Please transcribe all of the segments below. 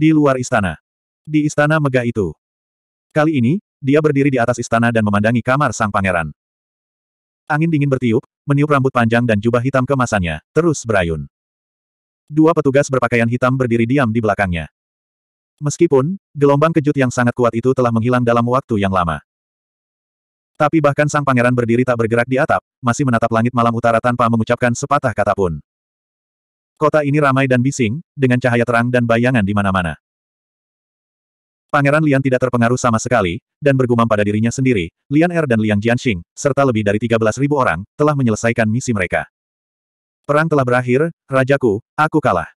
di luar istana. Di istana megah itu. Kali ini, dia berdiri di atas istana dan memandangi kamar sang pangeran. Angin dingin bertiup, meniup rambut panjang dan jubah hitam kemasannya, terus berayun. Dua petugas berpakaian hitam berdiri diam di belakangnya. Meskipun, gelombang kejut yang sangat kuat itu telah menghilang dalam waktu yang lama. Tapi bahkan sang pangeran berdiri tak bergerak di atap, masih menatap langit malam utara tanpa mengucapkan sepatah kata pun. Kota ini ramai dan bising, dengan cahaya terang dan bayangan di mana-mana. Pangeran Lian tidak terpengaruh sama sekali, dan bergumam pada dirinya sendiri, Lian Er dan Liang Jianxing, serta lebih dari 13.000 orang, telah menyelesaikan misi mereka. Perang telah berakhir, Rajaku, aku kalah.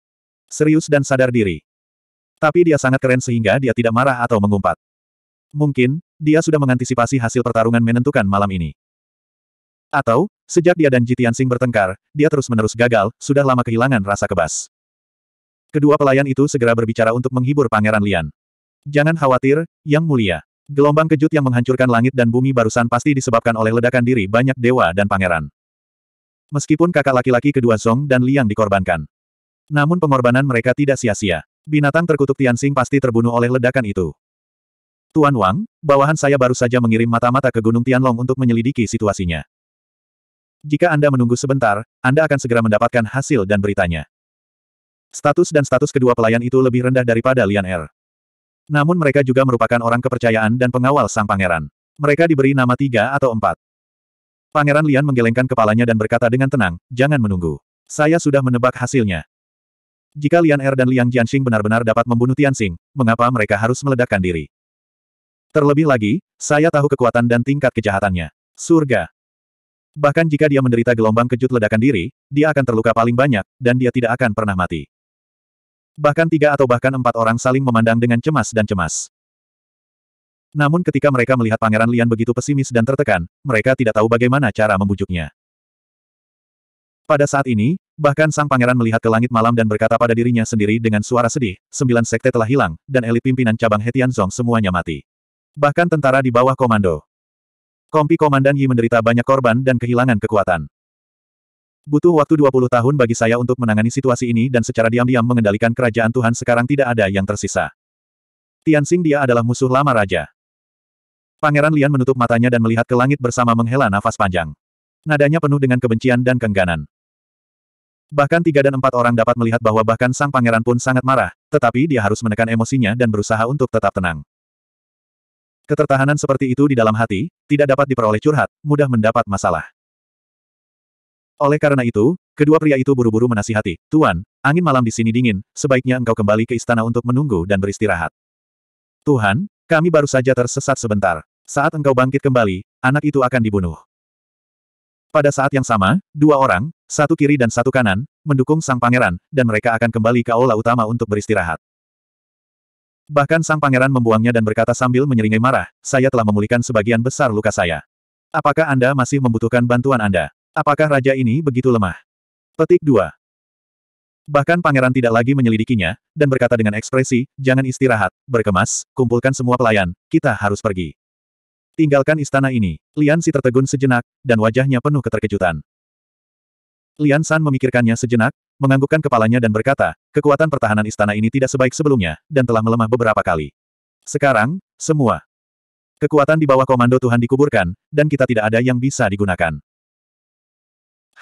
Serius dan sadar diri. Tapi dia sangat keren sehingga dia tidak marah atau mengumpat. Mungkin, dia sudah mengantisipasi hasil pertarungan menentukan malam ini. Atau, sejak dia dan Jitian Sing bertengkar, dia terus-menerus gagal, sudah lama kehilangan rasa kebas. Kedua pelayan itu segera berbicara untuk menghibur Pangeran Lian. Jangan khawatir, Yang Mulia. Gelombang kejut yang menghancurkan langit dan bumi barusan pasti disebabkan oleh ledakan diri banyak dewa dan pangeran. Meskipun kakak laki-laki kedua Song dan Liang dikorbankan. Namun pengorbanan mereka tidak sia-sia. Binatang terkutuk Tianxing pasti terbunuh oleh ledakan itu. Tuan Wang, bawahan saya baru saja mengirim mata-mata ke Gunung Tianlong untuk menyelidiki situasinya. Jika Anda menunggu sebentar, Anda akan segera mendapatkan hasil dan beritanya. Status dan status kedua pelayan itu lebih rendah daripada Lian Er. Namun mereka juga merupakan orang kepercayaan dan pengawal sang pangeran. Mereka diberi nama tiga atau empat. Pangeran Lian menggelengkan kepalanya dan berkata dengan tenang, jangan menunggu. Saya sudah menebak hasilnya. Jika Lian Er dan Liang Jianxing benar-benar dapat membunuh Tianxing, mengapa mereka harus meledakkan diri? Terlebih lagi, saya tahu kekuatan dan tingkat kejahatannya. Surga, Bahkan jika dia menderita gelombang kejut ledakan diri, dia akan terluka paling banyak, dan dia tidak akan pernah mati. Bahkan tiga atau bahkan empat orang saling memandang dengan cemas dan cemas. Namun ketika mereka melihat Pangeran Lian begitu pesimis dan tertekan, mereka tidak tahu bagaimana cara membujuknya. Pada saat ini, bahkan sang pangeran melihat ke langit malam dan berkata pada dirinya sendiri dengan suara sedih, sembilan sekte telah hilang, dan elit pimpinan cabang Hetian Zong semuanya mati. Bahkan tentara di bawah komando Kompi Komandan Yi menderita banyak korban dan kehilangan kekuatan. Butuh waktu 20 tahun bagi saya untuk menangani situasi ini dan secara diam-diam mengendalikan kerajaan Tuhan sekarang tidak ada yang tersisa. Tianxing dia adalah musuh lama raja. Pangeran Lian menutup matanya dan melihat ke langit bersama menghela nafas panjang. Nadanya penuh dengan kebencian dan kengganan. Bahkan tiga dan empat orang dapat melihat bahwa bahkan sang pangeran pun sangat marah, tetapi dia harus menekan emosinya dan berusaha untuk tetap tenang. Ketertahanan seperti itu di dalam hati, tidak dapat diperoleh curhat, mudah mendapat masalah. Oleh karena itu, kedua pria itu buru-buru menasihati, Tuan, angin malam di sini dingin, sebaiknya engkau kembali ke istana untuk menunggu dan beristirahat. Tuhan, kami baru saja tersesat sebentar. Saat engkau bangkit kembali, anak itu akan dibunuh. Pada saat yang sama, dua orang, satu kiri dan satu kanan, mendukung sang pangeran, dan mereka akan kembali ke aula utama untuk beristirahat. Bahkan sang pangeran membuangnya dan berkata sambil menyeringai marah, saya telah memulihkan sebagian besar luka saya. Apakah Anda masih membutuhkan bantuan Anda? Apakah raja ini begitu lemah? Petik 2. Bahkan pangeran tidak lagi menyelidikinya, dan berkata dengan ekspresi, jangan istirahat, berkemas, kumpulkan semua pelayan, kita harus pergi. Tinggalkan istana ini. Lian Si tertegun sejenak, dan wajahnya penuh keterkejutan. Lian San memikirkannya sejenak, menganggukkan kepalanya dan berkata, kekuatan pertahanan istana ini tidak sebaik sebelumnya, dan telah melemah beberapa kali. Sekarang, semua kekuatan di bawah komando Tuhan dikuburkan, dan kita tidak ada yang bisa digunakan.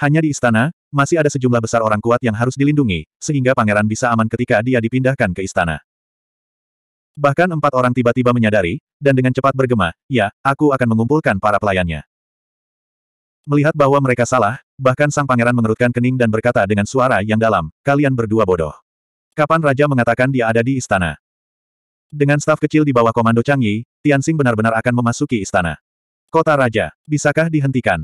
Hanya di istana, masih ada sejumlah besar orang kuat yang harus dilindungi, sehingga pangeran bisa aman ketika dia dipindahkan ke istana. Bahkan empat orang tiba-tiba menyadari, dan dengan cepat bergema, ya, aku akan mengumpulkan para pelayannya. Melihat bahwa mereka salah, Bahkan sang pangeran mengerutkan kening dan berkata dengan suara yang dalam, kalian berdua bodoh. Kapan raja mengatakan dia ada di istana? Dengan staf kecil di bawah komando yi tian Tianxing benar-benar akan memasuki istana. Kota raja, bisakah dihentikan?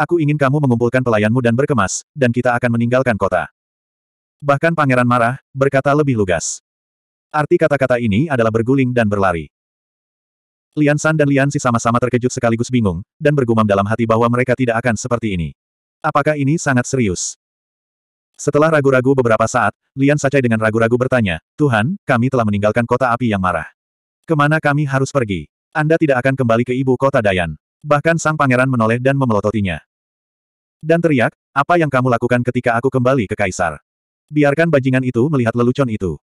Aku ingin kamu mengumpulkan pelayanmu dan berkemas, dan kita akan meninggalkan kota. Bahkan pangeran marah, berkata lebih lugas. Arti kata-kata ini adalah berguling dan berlari. Lian San dan Lian Si sama-sama terkejut sekaligus bingung, dan bergumam dalam hati bahwa mereka tidak akan seperti ini. Apakah ini sangat serius? Setelah ragu-ragu beberapa saat, Lian Sacai dengan ragu-ragu bertanya, Tuhan, kami telah meninggalkan kota api yang marah. Kemana kami harus pergi? Anda tidak akan kembali ke ibu kota Dayan. Bahkan sang pangeran menoleh dan memelototinya. Dan teriak, apa yang kamu lakukan ketika aku kembali ke Kaisar? Biarkan bajingan itu melihat lelucon itu.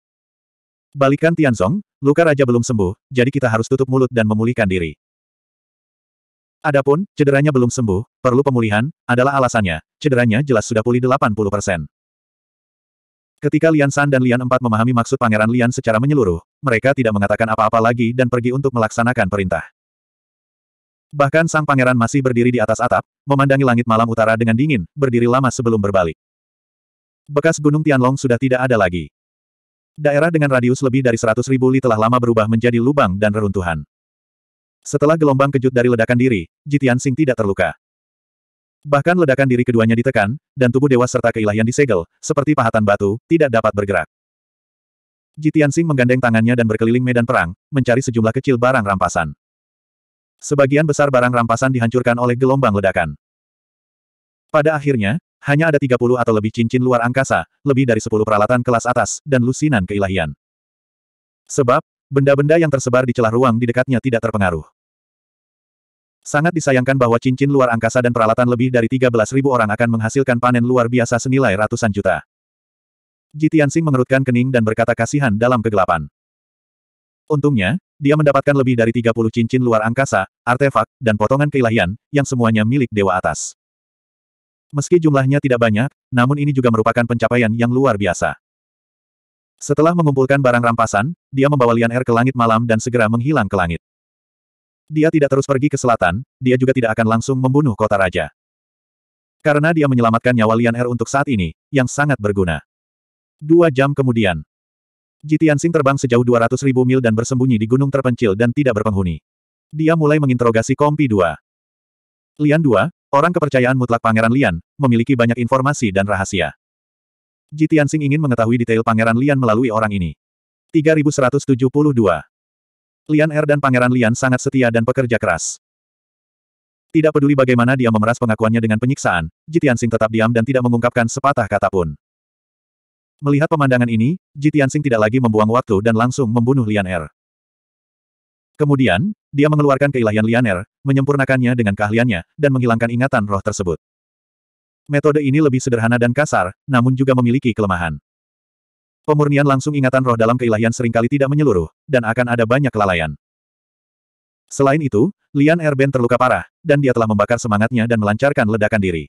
Balikan Tianzong, luka raja belum sembuh, jadi kita harus tutup mulut dan memulihkan diri. Adapun, cederanya belum sembuh, perlu pemulihan, adalah alasannya. Cederanya jelas sudah pulih 80%. Ketika Lian San dan Lian Empat memahami maksud Pangeran Lian secara menyeluruh, mereka tidak mengatakan apa-apa lagi dan pergi untuk melaksanakan perintah. Bahkan sang pangeran masih berdiri di atas atap, memandangi langit malam utara dengan dingin, berdiri lama sebelum berbalik. Bekas Gunung Tianlong sudah tidak ada lagi. Daerah dengan radius lebih dari 100 ribu li telah lama berubah menjadi lubang dan reruntuhan. Setelah gelombang kejut dari ledakan diri, Jitian Sing tidak terluka. Bahkan ledakan diri keduanya ditekan, dan tubuh dewa serta keilahian disegel, seperti pahatan batu, tidak dapat bergerak. Jitian Sing menggandeng tangannya dan berkeliling medan perang, mencari sejumlah kecil barang rampasan. Sebagian besar barang rampasan dihancurkan oleh gelombang ledakan. Pada akhirnya, hanya ada 30 atau lebih cincin luar angkasa, lebih dari 10 peralatan kelas atas, dan lusinan keilahian. Sebab, benda-benda yang tersebar di celah ruang di dekatnya tidak terpengaruh. Sangat disayangkan bahwa cincin luar angkasa dan peralatan lebih dari 13.000 orang akan menghasilkan panen luar biasa senilai ratusan juta. Jitiansing mengerutkan kening dan berkata kasihan dalam kegelapan. Untungnya, dia mendapatkan lebih dari 30 cincin luar angkasa, artefak, dan potongan keilahian, yang semuanya milik Dewa Atas. Meski jumlahnya tidak banyak, namun ini juga merupakan pencapaian yang luar biasa. Setelah mengumpulkan barang rampasan, dia membawa Lian Air ke langit malam dan segera menghilang ke langit. Dia tidak terus pergi ke selatan, dia juga tidak akan langsung membunuh kota raja. Karena dia menyelamatkan nyawa Lian Er untuk saat ini, yang sangat berguna. Dua jam kemudian, Jitian Sing terbang sejauh 200 ribu mil dan bersembunyi di gunung terpencil dan tidak berpenghuni. Dia mulai menginterogasi Kompi Dua. Lian Dua, orang kepercayaan mutlak Pangeran Lian, memiliki banyak informasi dan rahasia. Jitian Sing ingin mengetahui detail Pangeran Lian melalui orang ini. 3172 Lian Er dan Pangeran Lian sangat setia dan pekerja keras. Tidak peduli bagaimana dia memeras pengakuannya dengan penyiksaan, Jitian Sing tetap diam dan tidak mengungkapkan sepatah kata pun. Melihat pemandangan ini, Jitian Sing tidak lagi membuang waktu dan langsung membunuh Lian Er. Kemudian, dia mengeluarkan keilahian Lian Er, menyempurnakannya dengan keahliannya, dan menghilangkan ingatan roh tersebut. Metode ini lebih sederhana dan kasar, namun juga memiliki kelemahan. Pemurnian langsung ingatan roh dalam keilahian seringkali tidak menyeluruh, dan akan ada banyak kelalaian. Selain itu, Lian Erben terluka parah, dan dia telah membakar semangatnya dan melancarkan ledakan diri.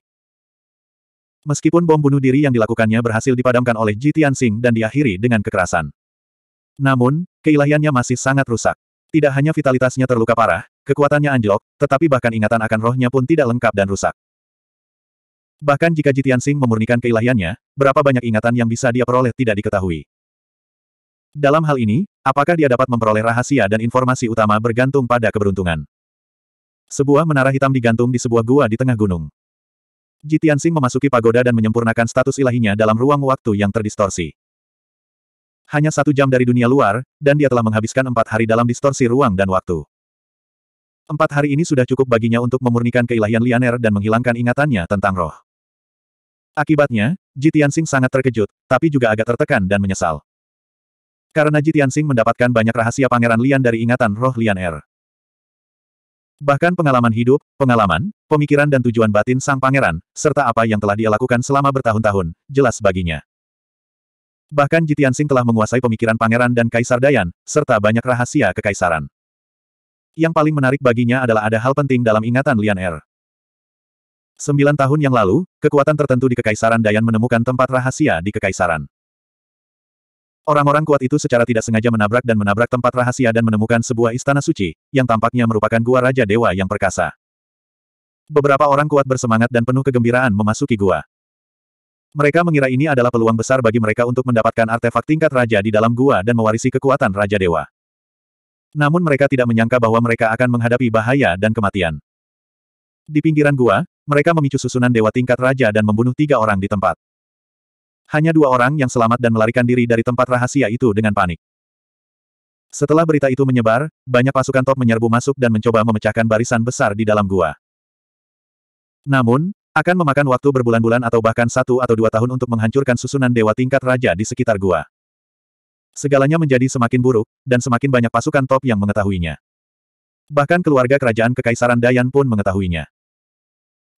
Meskipun bom bunuh diri yang dilakukannya berhasil dipadamkan oleh Ji Tianxing dan diakhiri dengan kekerasan. Namun, keilahiannya masih sangat rusak. Tidak hanya vitalitasnya terluka parah, kekuatannya anjlok, tetapi bahkan ingatan akan rohnya pun tidak lengkap dan rusak. Bahkan jika Jitian Sing memurnikan keilahiannya, berapa banyak ingatan yang bisa dia peroleh tidak diketahui. Dalam hal ini, apakah dia dapat memperoleh rahasia dan informasi utama bergantung pada keberuntungan. Sebuah menara hitam digantung di sebuah gua di tengah gunung. Jitian Sing memasuki pagoda dan menyempurnakan status ilahinya dalam ruang waktu yang terdistorsi. Hanya satu jam dari dunia luar, dan dia telah menghabiskan empat hari dalam distorsi ruang dan waktu. Empat hari ini sudah cukup baginya untuk memurnikan keilahian Lianer dan menghilangkan ingatannya tentang roh. Akibatnya, Ji Tianxing sangat terkejut, tapi juga agak tertekan dan menyesal. Karena Ji Tianxing mendapatkan banyak rahasia Pangeran Lian dari ingatan roh Lian Er. Bahkan pengalaman hidup, pengalaman, pemikiran dan tujuan batin sang pangeran, serta apa yang telah dia lakukan selama bertahun-tahun, jelas baginya. Bahkan Jitian Sing telah menguasai pemikiran pangeran dan kaisar Dayan, serta banyak rahasia kekaisaran. Yang paling menarik baginya adalah ada hal penting dalam ingatan Lian Er. Sembilan tahun yang lalu, kekuatan tertentu di Kekaisaran Dayan menemukan tempat rahasia di Kekaisaran. Orang-orang kuat itu secara tidak sengaja menabrak dan menabrak tempat rahasia dan menemukan sebuah istana suci, yang tampaknya merupakan gua Raja Dewa yang perkasa. Beberapa orang kuat bersemangat dan penuh kegembiraan memasuki gua. Mereka mengira ini adalah peluang besar bagi mereka untuk mendapatkan artefak tingkat raja di dalam gua dan mewarisi kekuatan Raja Dewa. Namun mereka tidak menyangka bahwa mereka akan menghadapi bahaya dan kematian. Di pinggiran gua, mereka memicu susunan dewa tingkat raja dan membunuh tiga orang di tempat. Hanya dua orang yang selamat dan melarikan diri dari tempat rahasia itu dengan panik. Setelah berita itu menyebar, banyak pasukan top menyerbu masuk dan mencoba memecahkan barisan besar di dalam gua. Namun, akan memakan waktu berbulan-bulan atau bahkan satu atau dua tahun untuk menghancurkan susunan dewa tingkat raja di sekitar gua. Segalanya menjadi semakin buruk, dan semakin banyak pasukan top yang mengetahuinya. Bahkan keluarga kerajaan Kekaisaran Dayan pun mengetahuinya.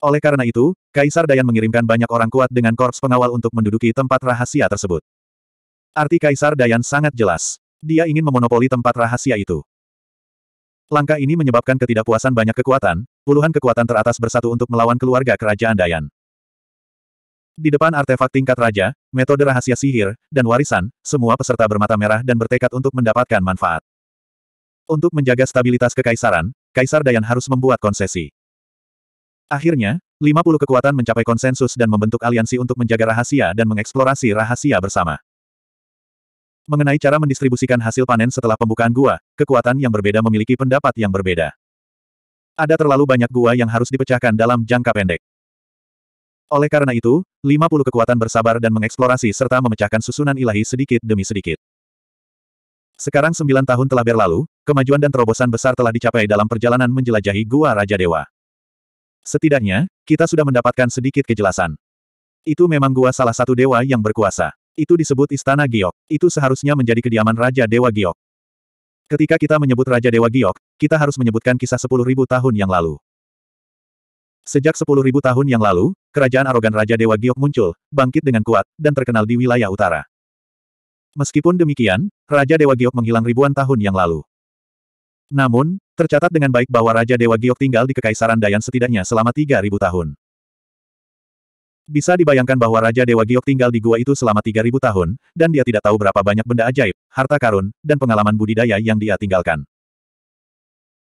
Oleh karena itu, Kaisar Dayan mengirimkan banyak orang kuat dengan korps pengawal untuk menduduki tempat rahasia tersebut. Arti Kaisar Dayan sangat jelas. Dia ingin memonopoli tempat rahasia itu. Langkah ini menyebabkan ketidakpuasan banyak kekuatan, puluhan kekuatan teratas bersatu untuk melawan keluarga kerajaan Dayan. Di depan artefak tingkat raja, metode rahasia sihir, dan warisan, semua peserta bermata merah dan bertekad untuk mendapatkan manfaat. Untuk menjaga stabilitas kekaisaran, Kaisar Dayan harus membuat konsesi. Akhirnya, 50 kekuatan mencapai konsensus dan membentuk aliansi untuk menjaga rahasia dan mengeksplorasi rahasia bersama. Mengenai cara mendistribusikan hasil panen setelah pembukaan gua, kekuatan yang berbeda memiliki pendapat yang berbeda. Ada terlalu banyak gua yang harus dipecahkan dalam jangka pendek. Oleh karena itu, 50 kekuatan bersabar dan mengeksplorasi serta memecahkan susunan ilahi sedikit demi sedikit. Sekarang sembilan tahun telah berlalu, kemajuan dan terobosan besar telah dicapai dalam perjalanan menjelajahi Gua Raja Dewa. Setidaknya, kita sudah mendapatkan sedikit kejelasan. Itu memang gua salah satu dewa yang berkuasa. Itu disebut Istana Giok. Itu seharusnya menjadi kediaman Raja Dewa Giok. Ketika kita menyebut Raja Dewa Giok, kita harus menyebutkan kisah sepuluh ribu tahun yang lalu. Sejak sepuluh ribu tahun yang lalu, kerajaan arogan Raja Dewa Giok muncul, bangkit dengan kuat, dan terkenal di wilayah utara. Meskipun demikian, Raja Dewa Giok menghilang ribuan tahun yang lalu. Namun, tercatat dengan baik bahwa Raja Dewa Giok tinggal di Kekaisaran Dayan setidaknya selama 3.000 tahun. Bisa dibayangkan bahwa Raja Dewa Giok tinggal di gua itu selama 3.000 tahun, dan dia tidak tahu berapa banyak benda ajaib, harta karun, dan pengalaman budidaya yang dia tinggalkan.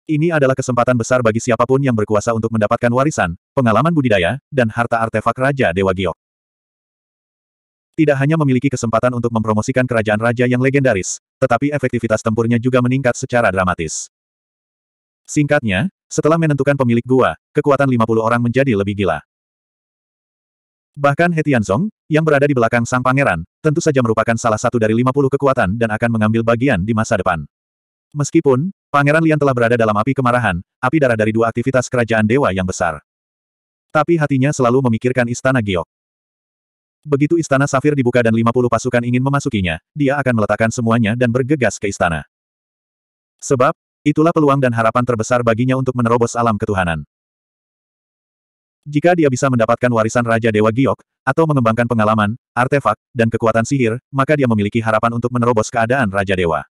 Ini adalah kesempatan besar bagi siapapun yang berkuasa untuk mendapatkan warisan, pengalaman budidaya, dan harta artefak Raja Dewa Giok. Tidak hanya memiliki kesempatan untuk mempromosikan kerajaan raja yang legendaris, tetapi efektivitas tempurnya juga meningkat secara dramatis. Singkatnya, setelah menentukan pemilik gua, kekuatan 50 orang menjadi lebih gila. Bahkan He Tianzong, yang berada di belakang sang pangeran, tentu saja merupakan salah satu dari 50 kekuatan dan akan mengambil bagian di masa depan. Meskipun, Pangeran Lian telah berada dalam api kemarahan, api darah dari dua aktivitas kerajaan dewa yang besar. Tapi hatinya selalu memikirkan istana giok. Begitu istana safir dibuka dan 50 pasukan ingin memasukinya, dia akan meletakkan semuanya dan bergegas ke istana. Sebab, Itulah peluang dan harapan terbesar baginya untuk menerobos alam ketuhanan. Jika dia bisa mendapatkan warisan Raja Dewa Giok, atau mengembangkan pengalaman, artefak, dan kekuatan sihir, maka dia memiliki harapan untuk menerobos keadaan Raja Dewa.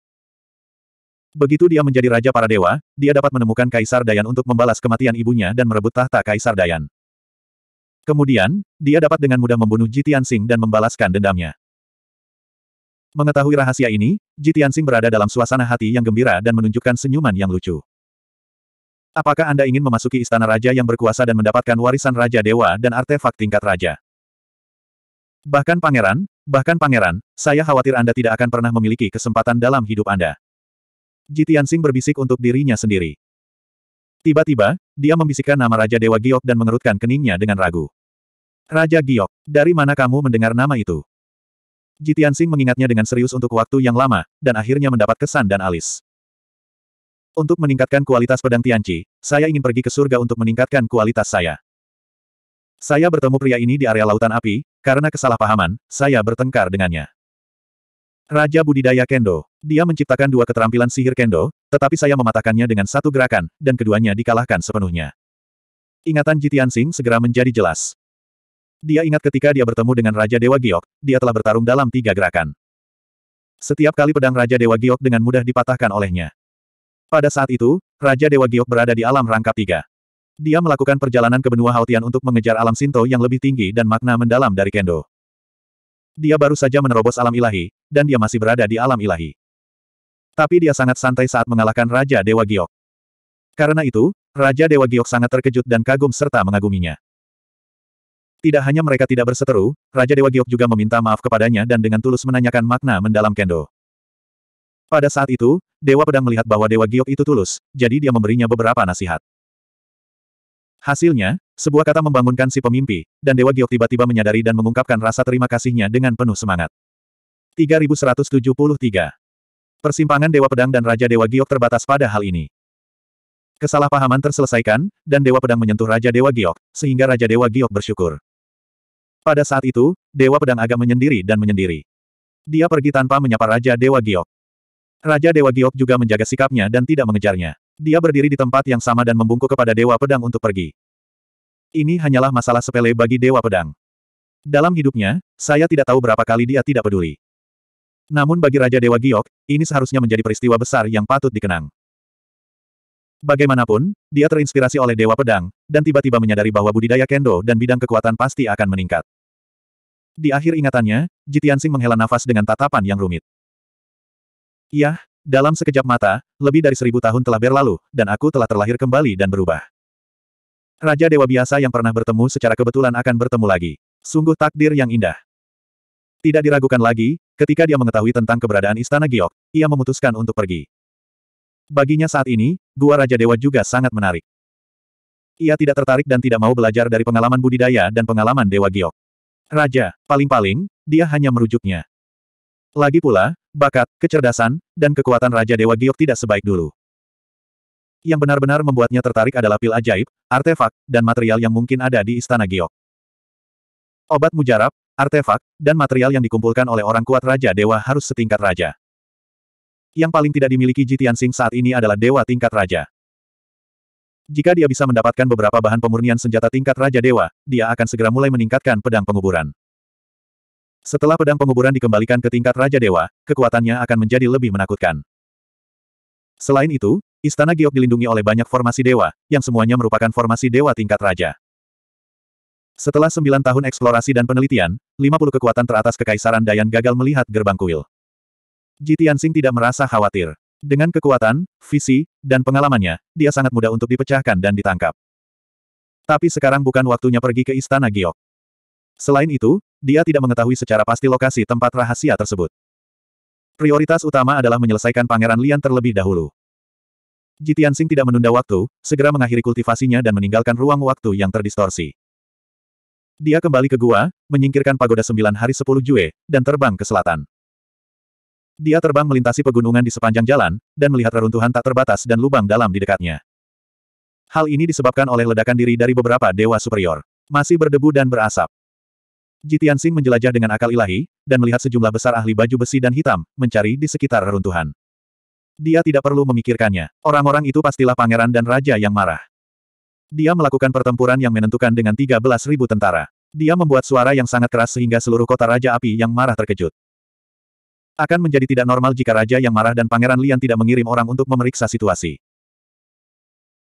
Begitu dia menjadi Raja para Dewa, dia dapat menemukan Kaisar Dayan untuk membalas kematian ibunya dan merebut tahta Kaisar Dayan. Kemudian, dia dapat dengan mudah membunuh Jitian Sing dan membalaskan dendamnya. Mengetahui rahasia ini, Ji berada dalam suasana hati yang gembira dan menunjukkan senyuman yang lucu. Apakah Anda ingin memasuki istana raja yang berkuasa dan mendapatkan warisan raja dewa dan artefak tingkat raja? Bahkan pangeran, bahkan pangeran, saya khawatir Anda tidak akan pernah memiliki kesempatan dalam hidup Anda. Ji berbisik untuk dirinya sendiri. Tiba-tiba, dia membisikkan nama Raja Dewa Giok dan mengerutkan keningnya dengan ragu. Raja Giok, dari mana kamu mendengar nama itu? Jitian Sing mengingatnya dengan serius untuk waktu yang lama, dan akhirnya mendapat kesan dan alis. Untuk meningkatkan kualitas pedang Tianci, saya ingin pergi ke surga untuk meningkatkan kualitas saya. Saya bertemu pria ini di area lautan api, karena kesalahpahaman, saya bertengkar dengannya. Raja Budidaya Kendo. Dia menciptakan dua keterampilan sihir Kendo, tetapi saya mematahkannya dengan satu gerakan, dan keduanya dikalahkan sepenuhnya. Ingatan Jitian Sing segera menjadi jelas. Dia ingat ketika dia bertemu dengan Raja Dewa Giok, dia telah bertarung dalam tiga gerakan. Setiap kali pedang Raja Dewa Giok dengan mudah dipatahkan olehnya. Pada saat itu, Raja Dewa Giok berada di alam rangkap tiga. Dia melakukan perjalanan ke benua Haotian untuk mengejar alam Sinto yang lebih tinggi dan makna mendalam dari Kendo. Dia baru saja menerobos alam ilahi, dan dia masih berada di alam ilahi. Tapi dia sangat santai saat mengalahkan Raja Dewa Giok. Karena itu, Raja Dewa Giok sangat terkejut dan kagum serta mengaguminya. Tidak hanya mereka tidak berseteru, Raja Dewa Giok juga meminta maaf kepadanya dan dengan tulus menanyakan makna mendalam Kendo. Pada saat itu, Dewa Pedang melihat bahwa Dewa Giok itu tulus, jadi dia memberinya beberapa nasihat. Hasilnya, sebuah kata membangunkan si pemimpi, dan Dewa Giok tiba-tiba menyadari dan mengungkapkan rasa terima kasihnya dengan penuh semangat. 3173 Persimpangan Dewa Pedang dan Raja Dewa Giok terbatas pada hal ini. Kesalahpahaman terselesaikan, dan Dewa Pedang menyentuh Raja Dewa Giok, sehingga Raja Dewa Giok bersyukur. Pada saat itu, Dewa Pedang agak menyendiri dan menyendiri. Dia pergi tanpa menyapa Raja Dewa Giok. Raja Dewa Giok juga menjaga sikapnya dan tidak mengejarnya. Dia berdiri di tempat yang sama dan membungkuk kepada Dewa Pedang untuk pergi. Ini hanyalah masalah sepele bagi Dewa Pedang. Dalam hidupnya, saya tidak tahu berapa kali dia tidak peduli. Namun bagi Raja Dewa Giok, ini seharusnya menjadi peristiwa besar yang patut dikenang. Bagaimanapun, dia terinspirasi oleh Dewa Pedang, dan tiba-tiba menyadari bahwa budidaya Kendo dan bidang kekuatan pasti akan meningkat. Di akhir ingatannya, Jitiansing menghela nafas dengan tatapan yang rumit. Yah, dalam sekejap mata, lebih dari seribu tahun telah berlalu, dan aku telah terlahir kembali dan berubah. Raja Dewa Biasa yang pernah bertemu secara kebetulan akan bertemu lagi. Sungguh takdir yang indah. Tidak diragukan lagi, ketika dia mengetahui tentang keberadaan Istana Giok, ia memutuskan untuk pergi. Baginya saat ini, Gua Raja Dewa juga sangat menarik. Ia tidak tertarik dan tidak mau belajar dari pengalaman budidaya dan pengalaman Dewa Giok. Raja, paling-paling, dia hanya merujuknya. Lagi pula, bakat, kecerdasan, dan kekuatan Raja Dewa Giok tidak sebaik dulu. Yang benar-benar membuatnya tertarik adalah pil ajaib, artefak, dan material yang mungkin ada di Istana Giok. Obat mujarab, artefak, dan material yang dikumpulkan oleh orang kuat Raja Dewa harus setingkat Raja. Yang paling tidak dimiliki Jitian Sing saat ini adalah Dewa tingkat Raja. Jika dia bisa mendapatkan beberapa bahan pemurnian senjata tingkat Raja Dewa, dia akan segera mulai meningkatkan pedang penguburan. Setelah pedang penguburan dikembalikan ke tingkat Raja Dewa, kekuatannya akan menjadi lebih menakutkan. Selain itu, Istana Giok dilindungi oleh banyak formasi dewa, yang semuanya merupakan formasi dewa tingkat raja. Setelah sembilan tahun eksplorasi dan penelitian, 50 kekuatan teratas Kekaisaran Dayan gagal melihat gerbang kuil. Jitian Sing tidak merasa khawatir. Dengan kekuatan, visi, dan pengalamannya, dia sangat mudah untuk dipecahkan dan ditangkap. Tapi sekarang bukan waktunya pergi ke Istana Giok. Selain itu, dia tidak mengetahui secara pasti lokasi tempat rahasia tersebut. Prioritas utama adalah menyelesaikan Pangeran Lian terlebih dahulu. Jitian Sing tidak menunda waktu, segera mengakhiri kultivasinya dan meninggalkan ruang waktu yang terdistorsi. Dia kembali ke gua, menyingkirkan pagoda sembilan hari sepuluh jue, dan terbang ke selatan. Dia terbang melintasi pegunungan di sepanjang jalan, dan melihat reruntuhan tak terbatas dan lubang dalam di dekatnya. Hal ini disebabkan oleh ledakan diri dari beberapa dewa superior. Masih berdebu dan berasap. Jitian Sing menjelajah dengan akal ilahi, dan melihat sejumlah besar ahli baju besi dan hitam, mencari di sekitar reruntuhan. Dia tidak perlu memikirkannya. Orang-orang itu pastilah pangeran dan raja yang marah. Dia melakukan pertempuran yang menentukan dengan 13.000 tentara. Dia membuat suara yang sangat keras sehingga seluruh kota Raja Api yang marah terkejut. Akan menjadi tidak normal jika Raja yang marah dan Pangeran Lian tidak mengirim orang untuk memeriksa situasi.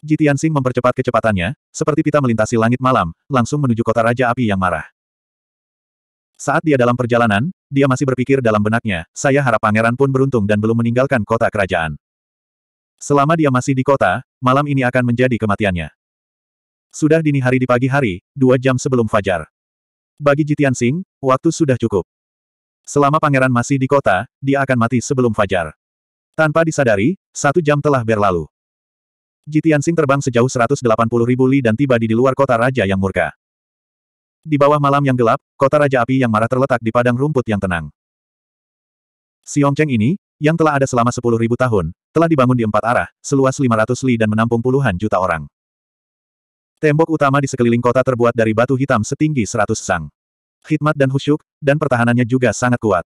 Jitiansing mempercepat kecepatannya, seperti pita melintasi langit malam, langsung menuju kota Raja Api yang marah. Saat dia dalam perjalanan, dia masih berpikir dalam benaknya, saya harap Pangeran pun beruntung dan belum meninggalkan kota kerajaan. Selama dia masih di kota, malam ini akan menjadi kematiannya. Sudah dini hari di pagi hari, dua jam sebelum fajar. Bagi Jitian Singh, waktu sudah cukup. Selama pangeran masih di kota, dia akan mati sebelum fajar. Tanpa disadari, satu jam telah berlalu. Jitiansing terbang sejauh 180 ribu li dan tiba di di luar kota raja yang murka. Di bawah malam yang gelap, kota raja api yang marah terletak di padang rumput yang tenang. Cheng ini, yang telah ada selama 10 ribu tahun, telah dibangun di empat arah, seluas 500 li dan menampung puluhan juta orang. Tembok utama di sekeliling kota terbuat dari batu hitam setinggi 100 sang khidmat dan husyuk, dan pertahanannya juga sangat kuat.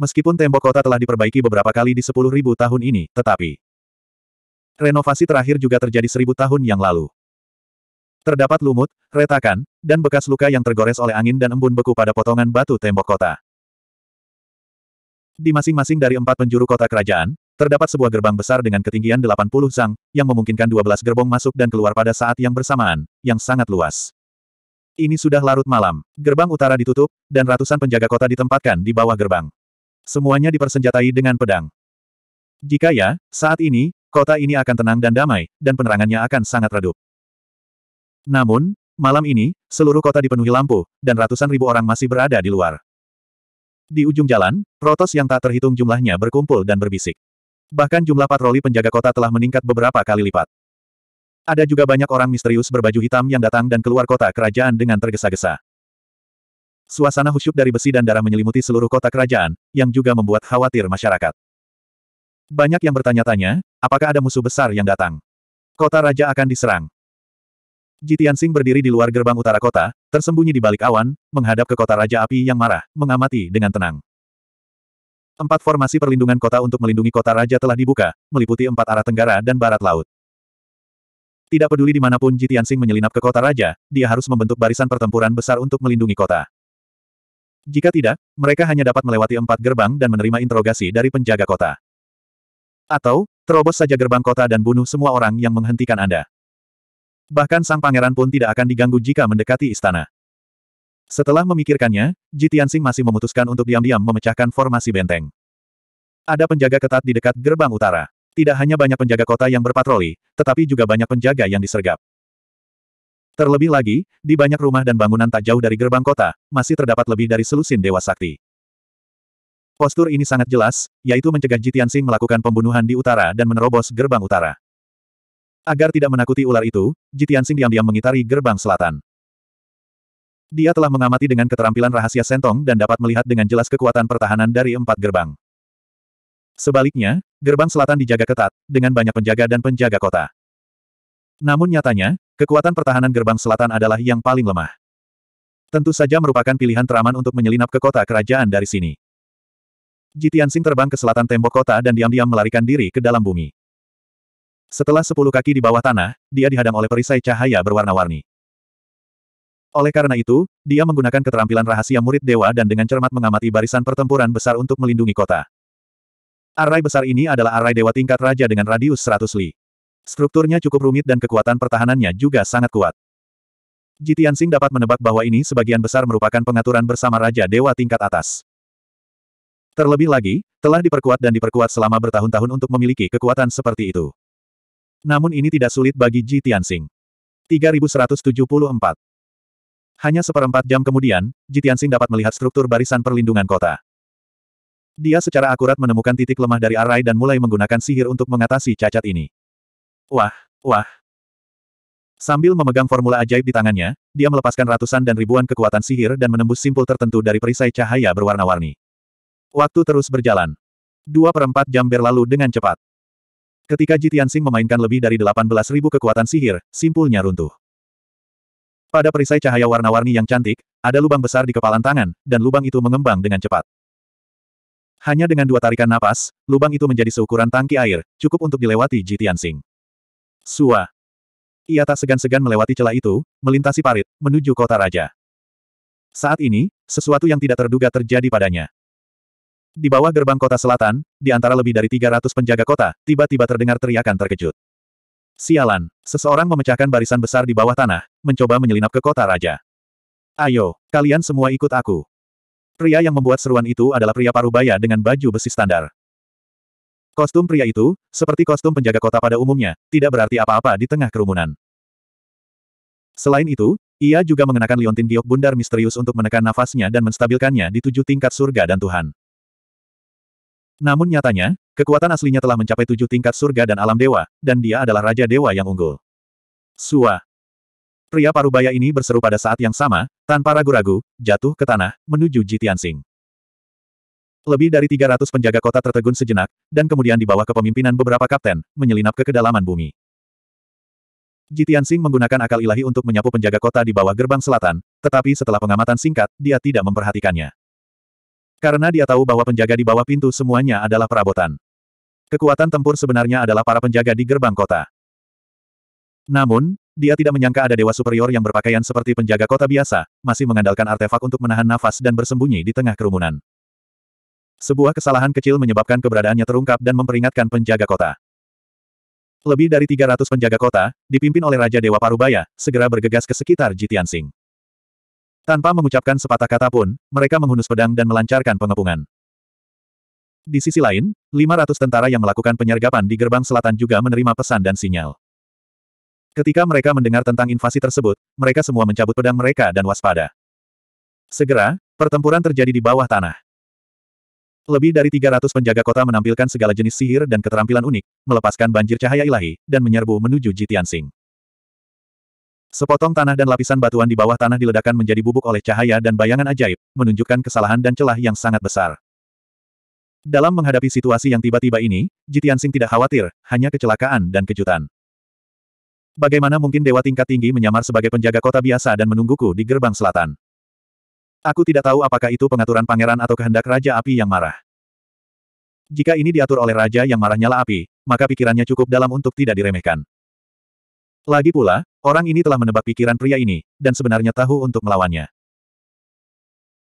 Meskipun tembok kota telah diperbaiki beberapa kali di 10.000 tahun ini, tetapi renovasi terakhir juga terjadi 1.000 tahun yang lalu. Terdapat lumut, retakan, dan bekas luka yang tergores oleh angin dan embun beku pada potongan batu tembok kota. Di masing-masing dari empat penjuru kota kerajaan, terdapat sebuah gerbang besar dengan ketinggian 80 sang, yang memungkinkan 12 gerbong masuk dan keluar pada saat yang bersamaan, yang sangat luas. Ini sudah larut malam. Gerbang utara ditutup, dan ratusan penjaga kota ditempatkan di bawah gerbang. Semuanya dipersenjatai dengan pedang. Jika ya, saat ini, kota ini akan tenang dan damai, dan penerangannya akan sangat redup. Namun, malam ini, seluruh kota dipenuhi lampu, dan ratusan ribu orang masih berada di luar. Di ujung jalan, protos yang tak terhitung jumlahnya berkumpul dan berbisik. Bahkan jumlah patroli penjaga kota telah meningkat beberapa kali lipat. Ada juga banyak orang misterius berbaju hitam yang datang dan keluar kota kerajaan dengan tergesa-gesa. Suasana khusyuk dari besi dan darah menyelimuti seluruh kota kerajaan, yang juga membuat khawatir masyarakat. Banyak yang bertanya-tanya, apakah ada musuh besar yang datang? Kota raja akan diserang. Jitian Singh berdiri di luar gerbang utara kota, tersembunyi di balik awan, menghadap ke kota raja api yang marah, mengamati dengan tenang. Empat formasi perlindungan kota untuk melindungi kota raja telah dibuka, meliputi empat arah tenggara dan barat laut. Tidak peduli di dimanapun Jitiansing menyelinap ke kota raja, dia harus membentuk barisan pertempuran besar untuk melindungi kota. Jika tidak, mereka hanya dapat melewati empat gerbang dan menerima interogasi dari penjaga kota. Atau, terobos saja gerbang kota dan bunuh semua orang yang menghentikan Anda. Bahkan sang pangeran pun tidak akan diganggu jika mendekati istana. Setelah memikirkannya, Jitiansing masih memutuskan untuk diam-diam memecahkan formasi benteng. Ada penjaga ketat di dekat gerbang utara. Tidak hanya banyak penjaga kota yang berpatroli, tetapi juga banyak penjaga yang disergap. Terlebih lagi, di banyak rumah dan bangunan tak jauh dari gerbang kota, masih terdapat lebih dari selusin Dewa Sakti. Postur ini sangat jelas, yaitu mencegah Jitian Sing melakukan pembunuhan di utara dan menerobos gerbang utara. Agar tidak menakuti ular itu, Jitian Sing diam-diam mengitari gerbang selatan. Dia telah mengamati dengan keterampilan rahasia sentong dan dapat melihat dengan jelas kekuatan pertahanan dari empat gerbang. Sebaliknya, gerbang selatan dijaga ketat, dengan banyak penjaga dan penjaga kota. Namun nyatanya, kekuatan pertahanan gerbang selatan adalah yang paling lemah. Tentu saja merupakan pilihan teraman untuk menyelinap ke kota kerajaan dari sini. Jitian Sing terbang ke selatan tembok kota dan diam-diam melarikan diri ke dalam bumi. Setelah sepuluh kaki di bawah tanah, dia dihadang oleh perisai cahaya berwarna-warni. Oleh karena itu, dia menggunakan keterampilan rahasia murid dewa dan dengan cermat mengamati barisan pertempuran besar untuk melindungi kota. Array besar ini adalah array dewa tingkat raja dengan radius 100 li. Strukturnya cukup rumit dan kekuatan pertahanannya juga sangat kuat. Jitian dapat menebak bahwa ini sebagian besar merupakan pengaturan bersama raja dewa tingkat atas. Terlebih lagi, telah diperkuat dan diperkuat selama bertahun-tahun untuk memiliki kekuatan seperti itu. Namun ini tidak sulit bagi Ji Tianxing. 3174 Hanya seperempat jam kemudian, Ji Tianxing dapat melihat struktur barisan perlindungan kota. Dia secara akurat menemukan titik lemah dari Arai dan mulai menggunakan sihir untuk mengatasi cacat ini. Wah, wah. Sambil memegang formula ajaib di tangannya, dia melepaskan ratusan dan ribuan kekuatan sihir dan menembus simpul tertentu dari perisai cahaya berwarna-warni. Waktu terus berjalan. Dua perempat jam berlalu dengan cepat. Ketika Jitiansing memainkan lebih dari 18.000 kekuatan sihir, simpulnya runtuh. Pada perisai cahaya warna-warni yang cantik, ada lubang besar di kepalan tangan, dan lubang itu mengembang dengan cepat. Hanya dengan dua tarikan napas, lubang itu menjadi seukuran tangki air, cukup untuk dilewati Ji Tianxing. Sua. Ia tak segan-segan melewati celah itu, melintasi parit, menuju kota raja. Saat ini, sesuatu yang tidak terduga terjadi padanya. Di bawah gerbang kota selatan, di antara lebih dari 300 penjaga kota, tiba-tiba terdengar teriakan terkejut. Sialan, seseorang memecahkan barisan besar di bawah tanah, mencoba menyelinap ke kota raja. Ayo, kalian semua ikut aku. Pria yang membuat seruan itu adalah pria parubaya dengan baju besi standar. Kostum pria itu, seperti kostum penjaga kota pada umumnya, tidak berarti apa-apa di tengah kerumunan. Selain itu, ia juga mengenakan liontin giok bundar misterius untuk menekan nafasnya dan menstabilkannya di tujuh tingkat surga dan Tuhan. Namun nyatanya, kekuatan aslinya telah mencapai tujuh tingkat surga dan alam dewa, dan dia adalah Raja Dewa yang unggul. Suah. Pria parubaya ini berseru pada saat yang sama, tanpa ragu-ragu, jatuh ke tanah, menuju Jitiansing. Lebih dari 300 penjaga kota tertegun sejenak, dan kemudian dibawa ke kepemimpinan beberapa kapten, menyelinap ke kedalaman bumi. Jitiansing menggunakan akal ilahi untuk menyapu penjaga kota di bawah gerbang selatan, tetapi setelah pengamatan singkat, dia tidak memperhatikannya. Karena dia tahu bahwa penjaga di bawah pintu semuanya adalah perabotan. Kekuatan tempur sebenarnya adalah para penjaga di gerbang kota. Namun, dia tidak menyangka ada dewa superior yang berpakaian seperti penjaga kota biasa, masih mengandalkan artefak untuk menahan nafas dan bersembunyi di tengah kerumunan. Sebuah kesalahan kecil menyebabkan keberadaannya terungkap dan memperingatkan penjaga kota. Lebih dari 300 penjaga kota, dipimpin oleh Raja Dewa Parubaya, segera bergegas ke sekitar Jitiansing. Tanpa mengucapkan sepatah kata pun, mereka menghunus pedang dan melancarkan pengepungan. Di sisi lain, 500 tentara yang melakukan penyergapan di gerbang selatan juga menerima pesan dan sinyal. Ketika mereka mendengar tentang invasi tersebut, mereka semua mencabut pedang mereka dan waspada. Segera, pertempuran terjadi di bawah tanah. Lebih dari 300 penjaga kota menampilkan segala jenis sihir dan keterampilan unik, melepaskan banjir cahaya ilahi, dan menyerbu menuju Jitiansing. Sepotong tanah dan lapisan batuan di bawah tanah diledakkan menjadi bubuk oleh cahaya dan bayangan ajaib, menunjukkan kesalahan dan celah yang sangat besar. Dalam menghadapi situasi yang tiba-tiba ini, Jitiansing tidak khawatir, hanya kecelakaan dan kejutan. Bagaimana mungkin dewa tingkat tinggi menyamar sebagai penjaga kota biasa dan menungguku di gerbang selatan? Aku tidak tahu apakah itu pengaturan pangeran atau kehendak Raja Api yang marah. Jika ini diatur oleh Raja yang marah nyala api, maka pikirannya cukup dalam untuk tidak diremehkan. Lagi pula, orang ini telah menebak pikiran pria ini, dan sebenarnya tahu untuk melawannya.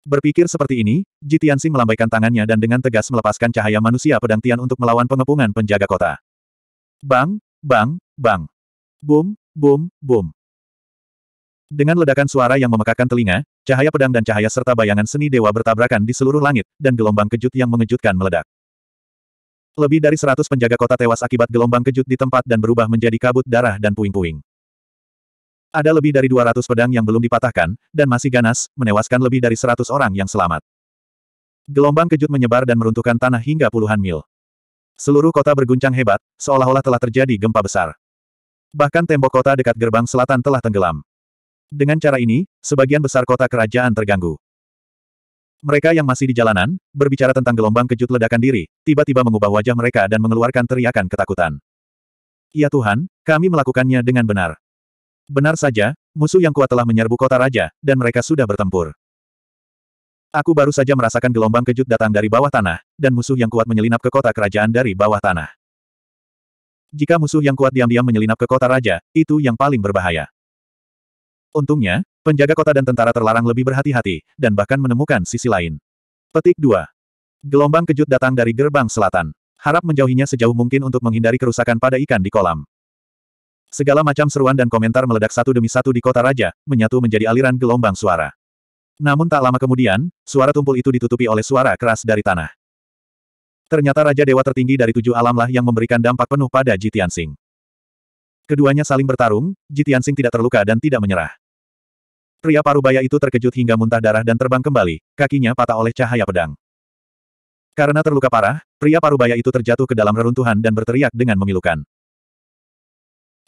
Berpikir seperti ini, Jitiansi melambaikan tangannya dan dengan tegas melepaskan cahaya manusia pedang Tian untuk melawan pengepungan penjaga kota. Bang, bang, bang. Boom, boom, boom! Dengan ledakan suara yang memekakan telinga, cahaya pedang dan cahaya serta bayangan seni dewa bertabrakan di seluruh langit, dan gelombang kejut yang mengejutkan meledak. Lebih dari seratus penjaga kota tewas akibat gelombang kejut di tempat dan berubah menjadi kabut darah dan puing-puing. Ada lebih dari dua ratus pedang yang belum dipatahkan, dan masih ganas, menewaskan lebih dari seratus orang yang selamat. Gelombang kejut menyebar dan meruntuhkan tanah hingga puluhan mil. Seluruh kota berguncang hebat, seolah-olah telah terjadi gempa besar. Bahkan tembok kota dekat gerbang selatan telah tenggelam. Dengan cara ini, sebagian besar kota kerajaan terganggu. Mereka yang masih di jalanan, berbicara tentang gelombang kejut ledakan diri, tiba-tiba mengubah wajah mereka dan mengeluarkan teriakan ketakutan. Ya Tuhan, kami melakukannya dengan benar. Benar saja, musuh yang kuat telah menyerbu kota raja, dan mereka sudah bertempur. Aku baru saja merasakan gelombang kejut datang dari bawah tanah, dan musuh yang kuat menyelinap ke kota kerajaan dari bawah tanah. Jika musuh yang kuat diam-diam menyelinap ke kota raja, itu yang paling berbahaya. Untungnya, penjaga kota dan tentara terlarang lebih berhati-hati, dan bahkan menemukan sisi lain. Petik 2. Gelombang kejut datang dari gerbang selatan. Harap menjauhinya sejauh mungkin untuk menghindari kerusakan pada ikan di kolam. Segala macam seruan dan komentar meledak satu demi satu di kota raja, menyatu menjadi aliran gelombang suara. Namun tak lama kemudian, suara tumpul itu ditutupi oleh suara keras dari tanah. Ternyata Raja Dewa tertinggi dari tujuh alamlah yang memberikan dampak penuh pada Jitian Singh. Keduanya saling bertarung, Jitian Singh tidak terluka dan tidak menyerah. Pria parubaya itu terkejut hingga muntah darah dan terbang kembali, kakinya patah oleh cahaya pedang. Karena terluka parah, pria parubaya itu terjatuh ke dalam reruntuhan dan berteriak dengan memilukan.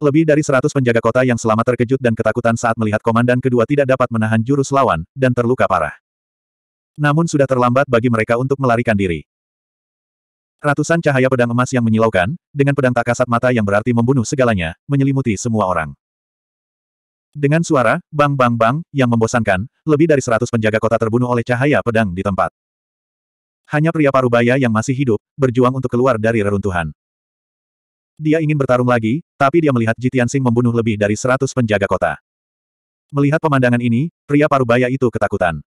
Lebih dari seratus penjaga kota yang selamat terkejut dan ketakutan saat melihat komandan kedua tidak dapat menahan jurus lawan, dan terluka parah. Namun sudah terlambat bagi mereka untuk melarikan diri. Ratusan cahaya pedang emas yang menyilaukan, dengan pedang tak kasat mata yang berarti membunuh segalanya, menyelimuti semua orang. Dengan suara, bang bang bang, yang membosankan, lebih dari seratus penjaga kota terbunuh oleh cahaya pedang di tempat. Hanya pria parubaya yang masih hidup, berjuang untuk keluar dari reruntuhan. Dia ingin bertarung lagi, tapi dia melihat Jitian Sing membunuh lebih dari seratus penjaga kota. Melihat pemandangan ini, pria parubaya itu ketakutan.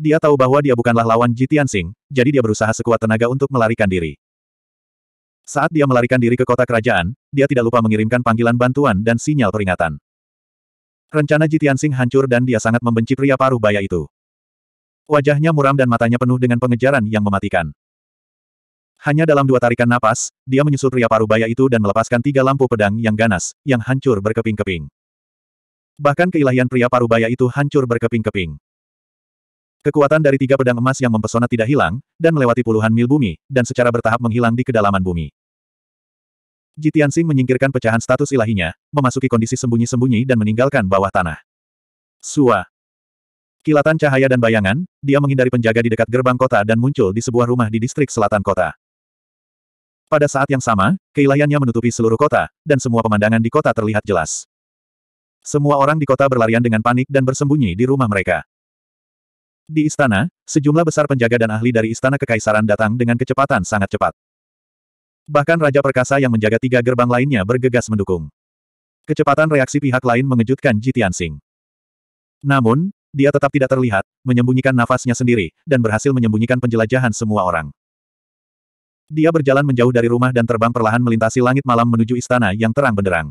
Dia tahu bahwa dia bukanlah lawan Ji Tianxing, jadi dia berusaha sekuat tenaga untuk melarikan diri. Saat dia melarikan diri ke kota kerajaan, dia tidak lupa mengirimkan panggilan bantuan dan sinyal peringatan. Rencana Ji Tianxing hancur dan dia sangat membenci pria paruh baya itu. Wajahnya muram dan matanya penuh dengan pengejaran yang mematikan. Hanya dalam dua tarikan napas, dia menyusul pria paruh baya itu dan melepaskan tiga lampu pedang yang ganas, yang hancur berkeping-keping. Bahkan keilahian pria paruh baya itu hancur berkeping-keping. Kekuatan dari tiga pedang emas yang mempesona tidak hilang, dan melewati puluhan mil bumi, dan secara bertahap menghilang di kedalaman bumi. Jitian Sing menyingkirkan pecahan status ilahinya, memasuki kondisi sembunyi-sembunyi dan meninggalkan bawah tanah. Sua. Kilatan cahaya dan bayangan, dia menghindari penjaga di dekat gerbang kota dan muncul di sebuah rumah di distrik selatan kota. Pada saat yang sama, keilayannya menutupi seluruh kota, dan semua pemandangan di kota terlihat jelas. Semua orang di kota berlarian dengan panik dan bersembunyi di rumah mereka. Di istana, sejumlah besar penjaga dan ahli dari istana kekaisaran datang dengan kecepatan sangat cepat. Bahkan Raja Perkasa yang menjaga tiga gerbang lainnya bergegas mendukung. Kecepatan reaksi pihak lain mengejutkan Jitian Sing. Namun, dia tetap tidak terlihat, menyembunyikan nafasnya sendiri, dan berhasil menyembunyikan penjelajahan semua orang. Dia berjalan menjauh dari rumah dan terbang perlahan melintasi langit malam menuju istana yang terang benderang.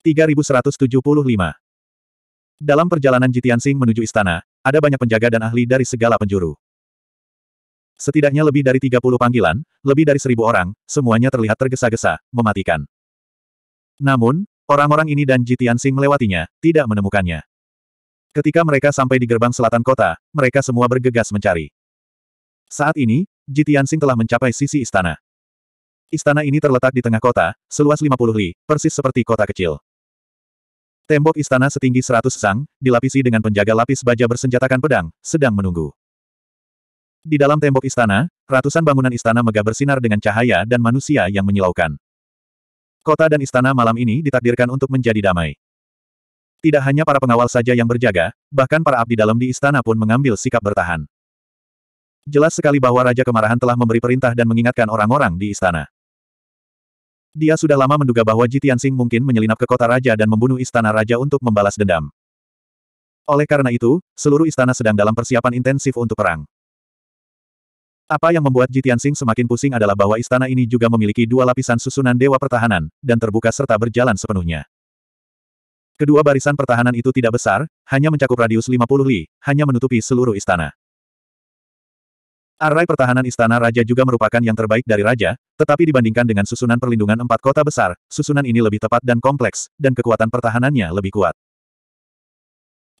3175 Dalam perjalanan Jitian Singh menuju istana, ada banyak penjaga dan ahli dari segala penjuru. Setidaknya lebih dari 30 panggilan, lebih dari seribu orang, semuanya terlihat tergesa-gesa, mematikan. Namun, orang-orang ini dan Jitian Sing melewatinya, tidak menemukannya. Ketika mereka sampai di gerbang selatan kota, mereka semua bergegas mencari. Saat ini, Jitian Sing telah mencapai sisi istana. Istana ini terletak di tengah kota, seluas 50 li, persis seperti kota kecil. Tembok istana setinggi seratus sang, dilapisi dengan penjaga lapis baja bersenjatakan pedang, sedang menunggu. Di dalam tembok istana, ratusan bangunan istana megah bersinar dengan cahaya dan manusia yang menyilaukan. Kota dan istana malam ini ditakdirkan untuk menjadi damai. Tidak hanya para pengawal saja yang berjaga, bahkan para abdi dalam di istana pun mengambil sikap bertahan. Jelas sekali bahwa Raja Kemarahan telah memberi perintah dan mengingatkan orang-orang di istana. Dia sudah lama menduga bahwa Jitian Sing mungkin menyelinap ke kota raja dan membunuh istana raja untuk membalas dendam. Oleh karena itu, seluruh istana sedang dalam persiapan intensif untuk perang. Apa yang membuat Jitian Sing semakin pusing adalah bahwa istana ini juga memiliki dua lapisan susunan dewa pertahanan, dan terbuka serta berjalan sepenuhnya. Kedua barisan pertahanan itu tidak besar, hanya mencakup radius 50 li, hanya menutupi seluruh istana. Array pertahanan istana raja juga merupakan yang terbaik dari raja, tetapi dibandingkan dengan susunan perlindungan empat kota besar, susunan ini lebih tepat dan kompleks, dan kekuatan pertahanannya lebih kuat.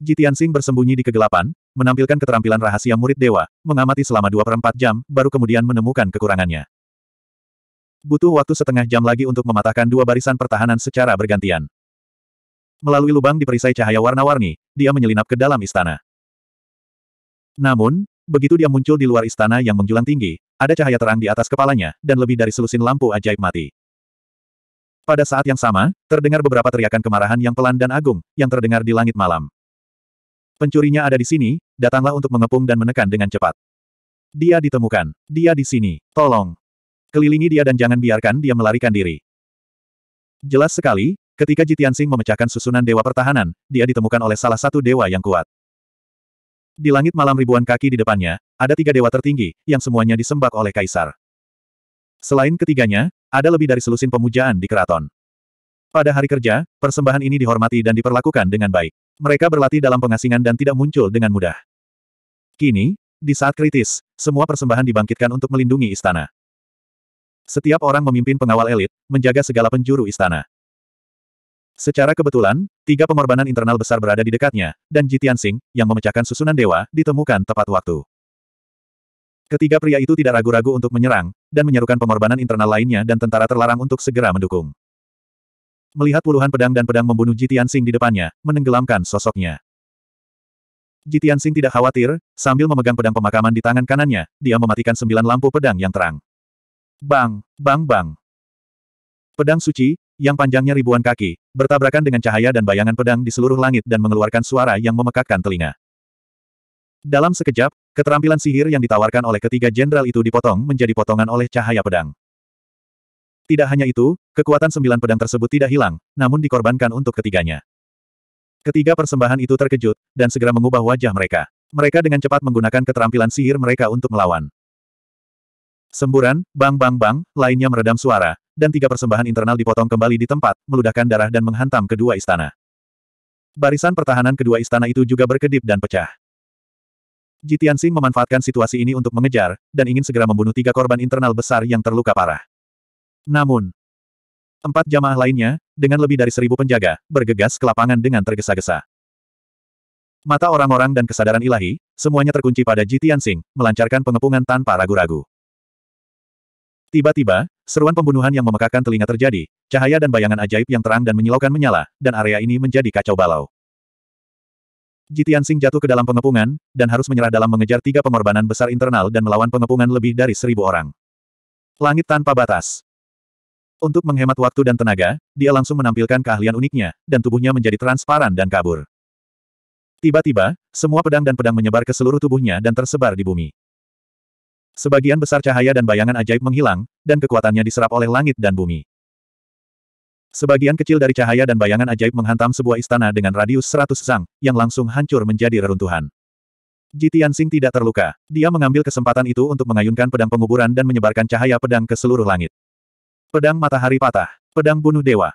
Jitian Singh bersembunyi di kegelapan, menampilkan keterampilan rahasia murid dewa, mengamati selama dua perempat jam, baru kemudian menemukan kekurangannya. Butuh waktu setengah jam lagi untuk mematahkan dua barisan pertahanan secara bergantian. Melalui lubang di perisai cahaya warna-warni, dia menyelinap ke dalam istana. Namun, Begitu dia muncul di luar istana yang menjulang tinggi, ada cahaya terang di atas kepalanya, dan lebih dari selusin lampu ajaib mati. Pada saat yang sama, terdengar beberapa teriakan kemarahan yang pelan dan agung, yang terdengar di langit malam. Pencurinya ada di sini, datanglah untuk mengepung dan menekan dengan cepat. Dia ditemukan. Dia di sini. Tolong. Kelilingi dia dan jangan biarkan dia melarikan diri. Jelas sekali, ketika Jitiansing memecahkan susunan Dewa Pertahanan, dia ditemukan oleh salah satu dewa yang kuat. Di langit malam ribuan kaki di depannya, ada tiga dewa tertinggi, yang semuanya disembah oleh kaisar. Selain ketiganya, ada lebih dari selusin pemujaan di keraton. Pada hari kerja, persembahan ini dihormati dan diperlakukan dengan baik. Mereka berlatih dalam pengasingan dan tidak muncul dengan mudah. Kini, di saat kritis, semua persembahan dibangkitkan untuk melindungi istana. Setiap orang memimpin pengawal elit, menjaga segala penjuru istana. Secara kebetulan, tiga pengorbanan internal besar berada di dekatnya, dan Jitian Singh, yang memecahkan susunan dewa, ditemukan tepat waktu. Ketiga pria itu tidak ragu-ragu untuk menyerang, dan menyerukan pengorbanan internal lainnya dan tentara terlarang untuk segera mendukung. Melihat puluhan pedang dan pedang membunuh Jitian Singh di depannya, menenggelamkan sosoknya. Jitian Singh tidak khawatir, sambil memegang pedang pemakaman di tangan kanannya, dia mematikan sembilan lampu pedang yang terang. Bang, bang bang. Pedang suci, yang panjangnya ribuan kaki, bertabrakan dengan cahaya dan bayangan pedang di seluruh langit dan mengeluarkan suara yang memekakkan telinga. Dalam sekejap, keterampilan sihir yang ditawarkan oleh ketiga jenderal itu dipotong menjadi potongan oleh cahaya pedang. Tidak hanya itu, kekuatan sembilan pedang tersebut tidak hilang, namun dikorbankan untuk ketiganya. Ketiga persembahan itu terkejut, dan segera mengubah wajah mereka. Mereka dengan cepat menggunakan keterampilan sihir mereka untuk melawan. Semburan, bang-bang-bang, lainnya meredam suara, dan tiga persembahan internal dipotong kembali di tempat, meludahkan darah dan menghantam kedua istana. Barisan pertahanan kedua istana itu juga berkedip dan pecah. Jitian Sing memanfaatkan situasi ini untuk mengejar, dan ingin segera membunuh tiga korban internal besar yang terluka parah. Namun, empat jamaah lainnya, dengan lebih dari seribu penjaga, bergegas ke lapangan dengan tergesa-gesa. Mata orang-orang dan kesadaran ilahi, semuanya terkunci pada Jitian Sing, melancarkan pengepungan tanpa ragu-ragu. Tiba-tiba, seruan pembunuhan yang memekakan telinga terjadi, cahaya dan bayangan ajaib yang terang dan menyilaukan menyala, dan area ini menjadi kacau balau. Jitian Sing jatuh ke dalam pengepungan, dan harus menyerah dalam mengejar tiga pengorbanan besar internal dan melawan pengepungan lebih dari seribu orang. Langit tanpa batas. Untuk menghemat waktu dan tenaga, dia langsung menampilkan keahlian uniknya, dan tubuhnya menjadi transparan dan kabur. Tiba-tiba, semua pedang dan pedang menyebar ke seluruh tubuhnya dan tersebar di bumi. Sebagian besar cahaya dan bayangan ajaib menghilang, dan kekuatannya diserap oleh langit dan bumi. Sebagian kecil dari cahaya dan bayangan ajaib menghantam sebuah istana dengan radius 100 zang, yang langsung hancur menjadi reruntuhan. Jitian Sing tidak terluka. Dia mengambil kesempatan itu untuk mengayunkan pedang penguburan dan menyebarkan cahaya pedang ke seluruh langit. Pedang matahari patah. Pedang bunuh dewa.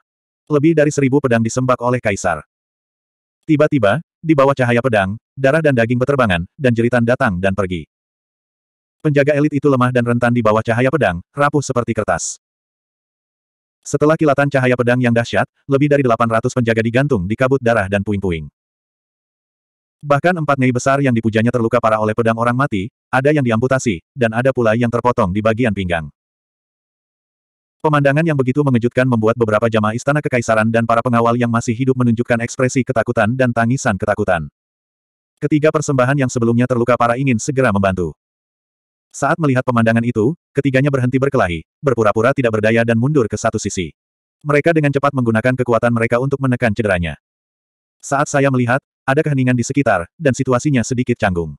Lebih dari seribu pedang disembak oleh kaisar. Tiba-tiba, di bawah cahaya pedang, darah dan daging berterbangan, dan jeritan datang dan pergi. Penjaga elit itu lemah dan rentan di bawah cahaya pedang, rapuh seperti kertas. Setelah kilatan cahaya pedang yang dahsyat, lebih dari 800 penjaga digantung di kabut darah dan puing-puing. Bahkan empat ngei besar yang dipujanya terluka parah oleh pedang orang mati, ada yang diamputasi, dan ada pula yang terpotong di bagian pinggang. Pemandangan yang begitu mengejutkan membuat beberapa jamaah istana kekaisaran dan para pengawal yang masih hidup menunjukkan ekspresi ketakutan dan tangisan ketakutan. Ketiga persembahan yang sebelumnya terluka parah ingin segera membantu. Saat melihat pemandangan itu, ketiganya berhenti berkelahi, berpura-pura tidak berdaya dan mundur ke satu sisi. Mereka dengan cepat menggunakan kekuatan mereka untuk menekan cederanya. Saat saya melihat, ada keheningan di sekitar, dan situasinya sedikit canggung.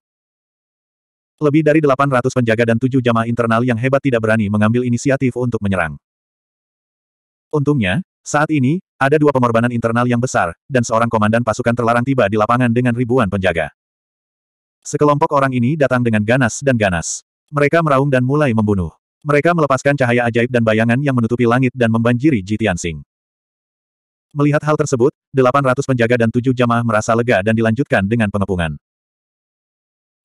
Lebih dari 800 penjaga dan tujuh jamaah internal yang hebat tidak berani mengambil inisiatif untuk menyerang. Untungnya, saat ini, ada dua pengorbanan internal yang besar, dan seorang komandan pasukan terlarang tiba di lapangan dengan ribuan penjaga. Sekelompok orang ini datang dengan ganas dan ganas. Mereka meraung dan mulai membunuh. Mereka melepaskan cahaya ajaib dan bayangan yang menutupi langit dan membanjiri Jitian Tianxing. Melihat hal tersebut, 800 penjaga dan tujuh jamaah merasa lega dan dilanjutkan dengan pengepungan.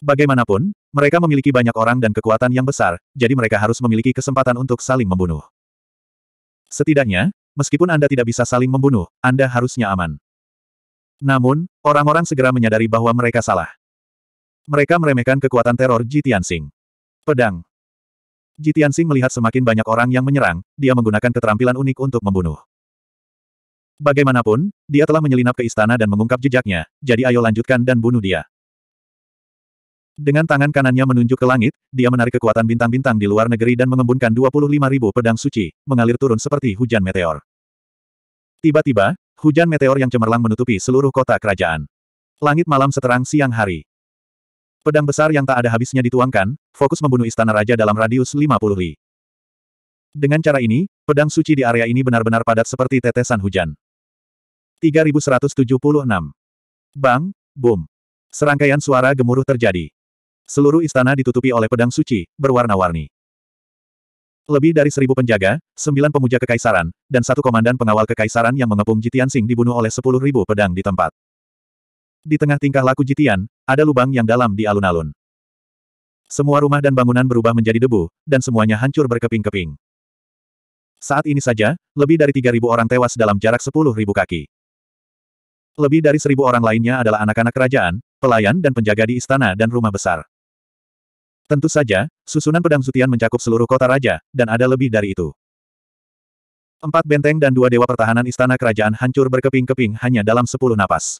Bagaimanapun, mereka memiliki banyak orang dan kekuatan yang besar, jadi mereka harus memiliki kesempatan untuk saling membunuh. Setidaknya, meskipun Anda tidak bisa saling membunuh, Anda harusnya aman. Namun, orang-orang segera menyadari bahwa mereka salah. Mereka meremehkan kekuatan teror Jitian Tianxing. Pedang. Jitiansing melihat semakin banyak orang yang menyerang, dia menggunakan keterampilan unik untuk membunuh. Bagaimanapun, dia telah menyelinap ke istana dan mengungkap jejaknya, jadi ayo lanjutkan dan bunuh dia. Dengan tangan kanannya menunjuk ke langit, dia menarik kekuatan bintang-bintang di luar negeri dan mengembunkan ribu pedang suci, mengalir turun seperti hujan meteor. Tiba-tiba, hujan meteor yang cemerlang menutupi seluruh kota kerajaan. Langit malam seterang siang hari. Pedang besar yang tak ada habisnya dituangkan, fokus membunuh istana raja dalam radius 50 li. Dengan cara ini, pedang suci di area ini benar-benar padat seperti tetesan hujan. 3176. Bang, boom. Serangkaian suara gemuruh terjadi. Seluruh istana ditutupi oleh pedang suci, berwarna-warni. Lebih dari seribu penjaga, sembilan pemuja kekaisaran, dan satu komandan pengawal kekaisaran yang mengepung Jitiansing dibunuh oleh sepuluh ribu pedang di tempat. Di tengah tingkah laku Jitian, ada lubang yang dalam di alun-alun. Semua rumah dan bangunan berubah menjadi debu, dan semuanya hancur berkeping-keping. Saat ini saja, lebih dari 3.000 orang tewas dalam jarak 10.000 kaki. Lebih dari 1.000 orang lainnya adalah anak-anak kerajaan, pelayan dan penjaga di istana dan rumah besar. Tentu saja, susunan pedang Zutian mencakup seluruh kota raja, dan ada lebih dari itu. Empat benteng dan dua dewa pertahanan istana kerajaan hancur berkeping-keping hanya dalam sepuluh napas.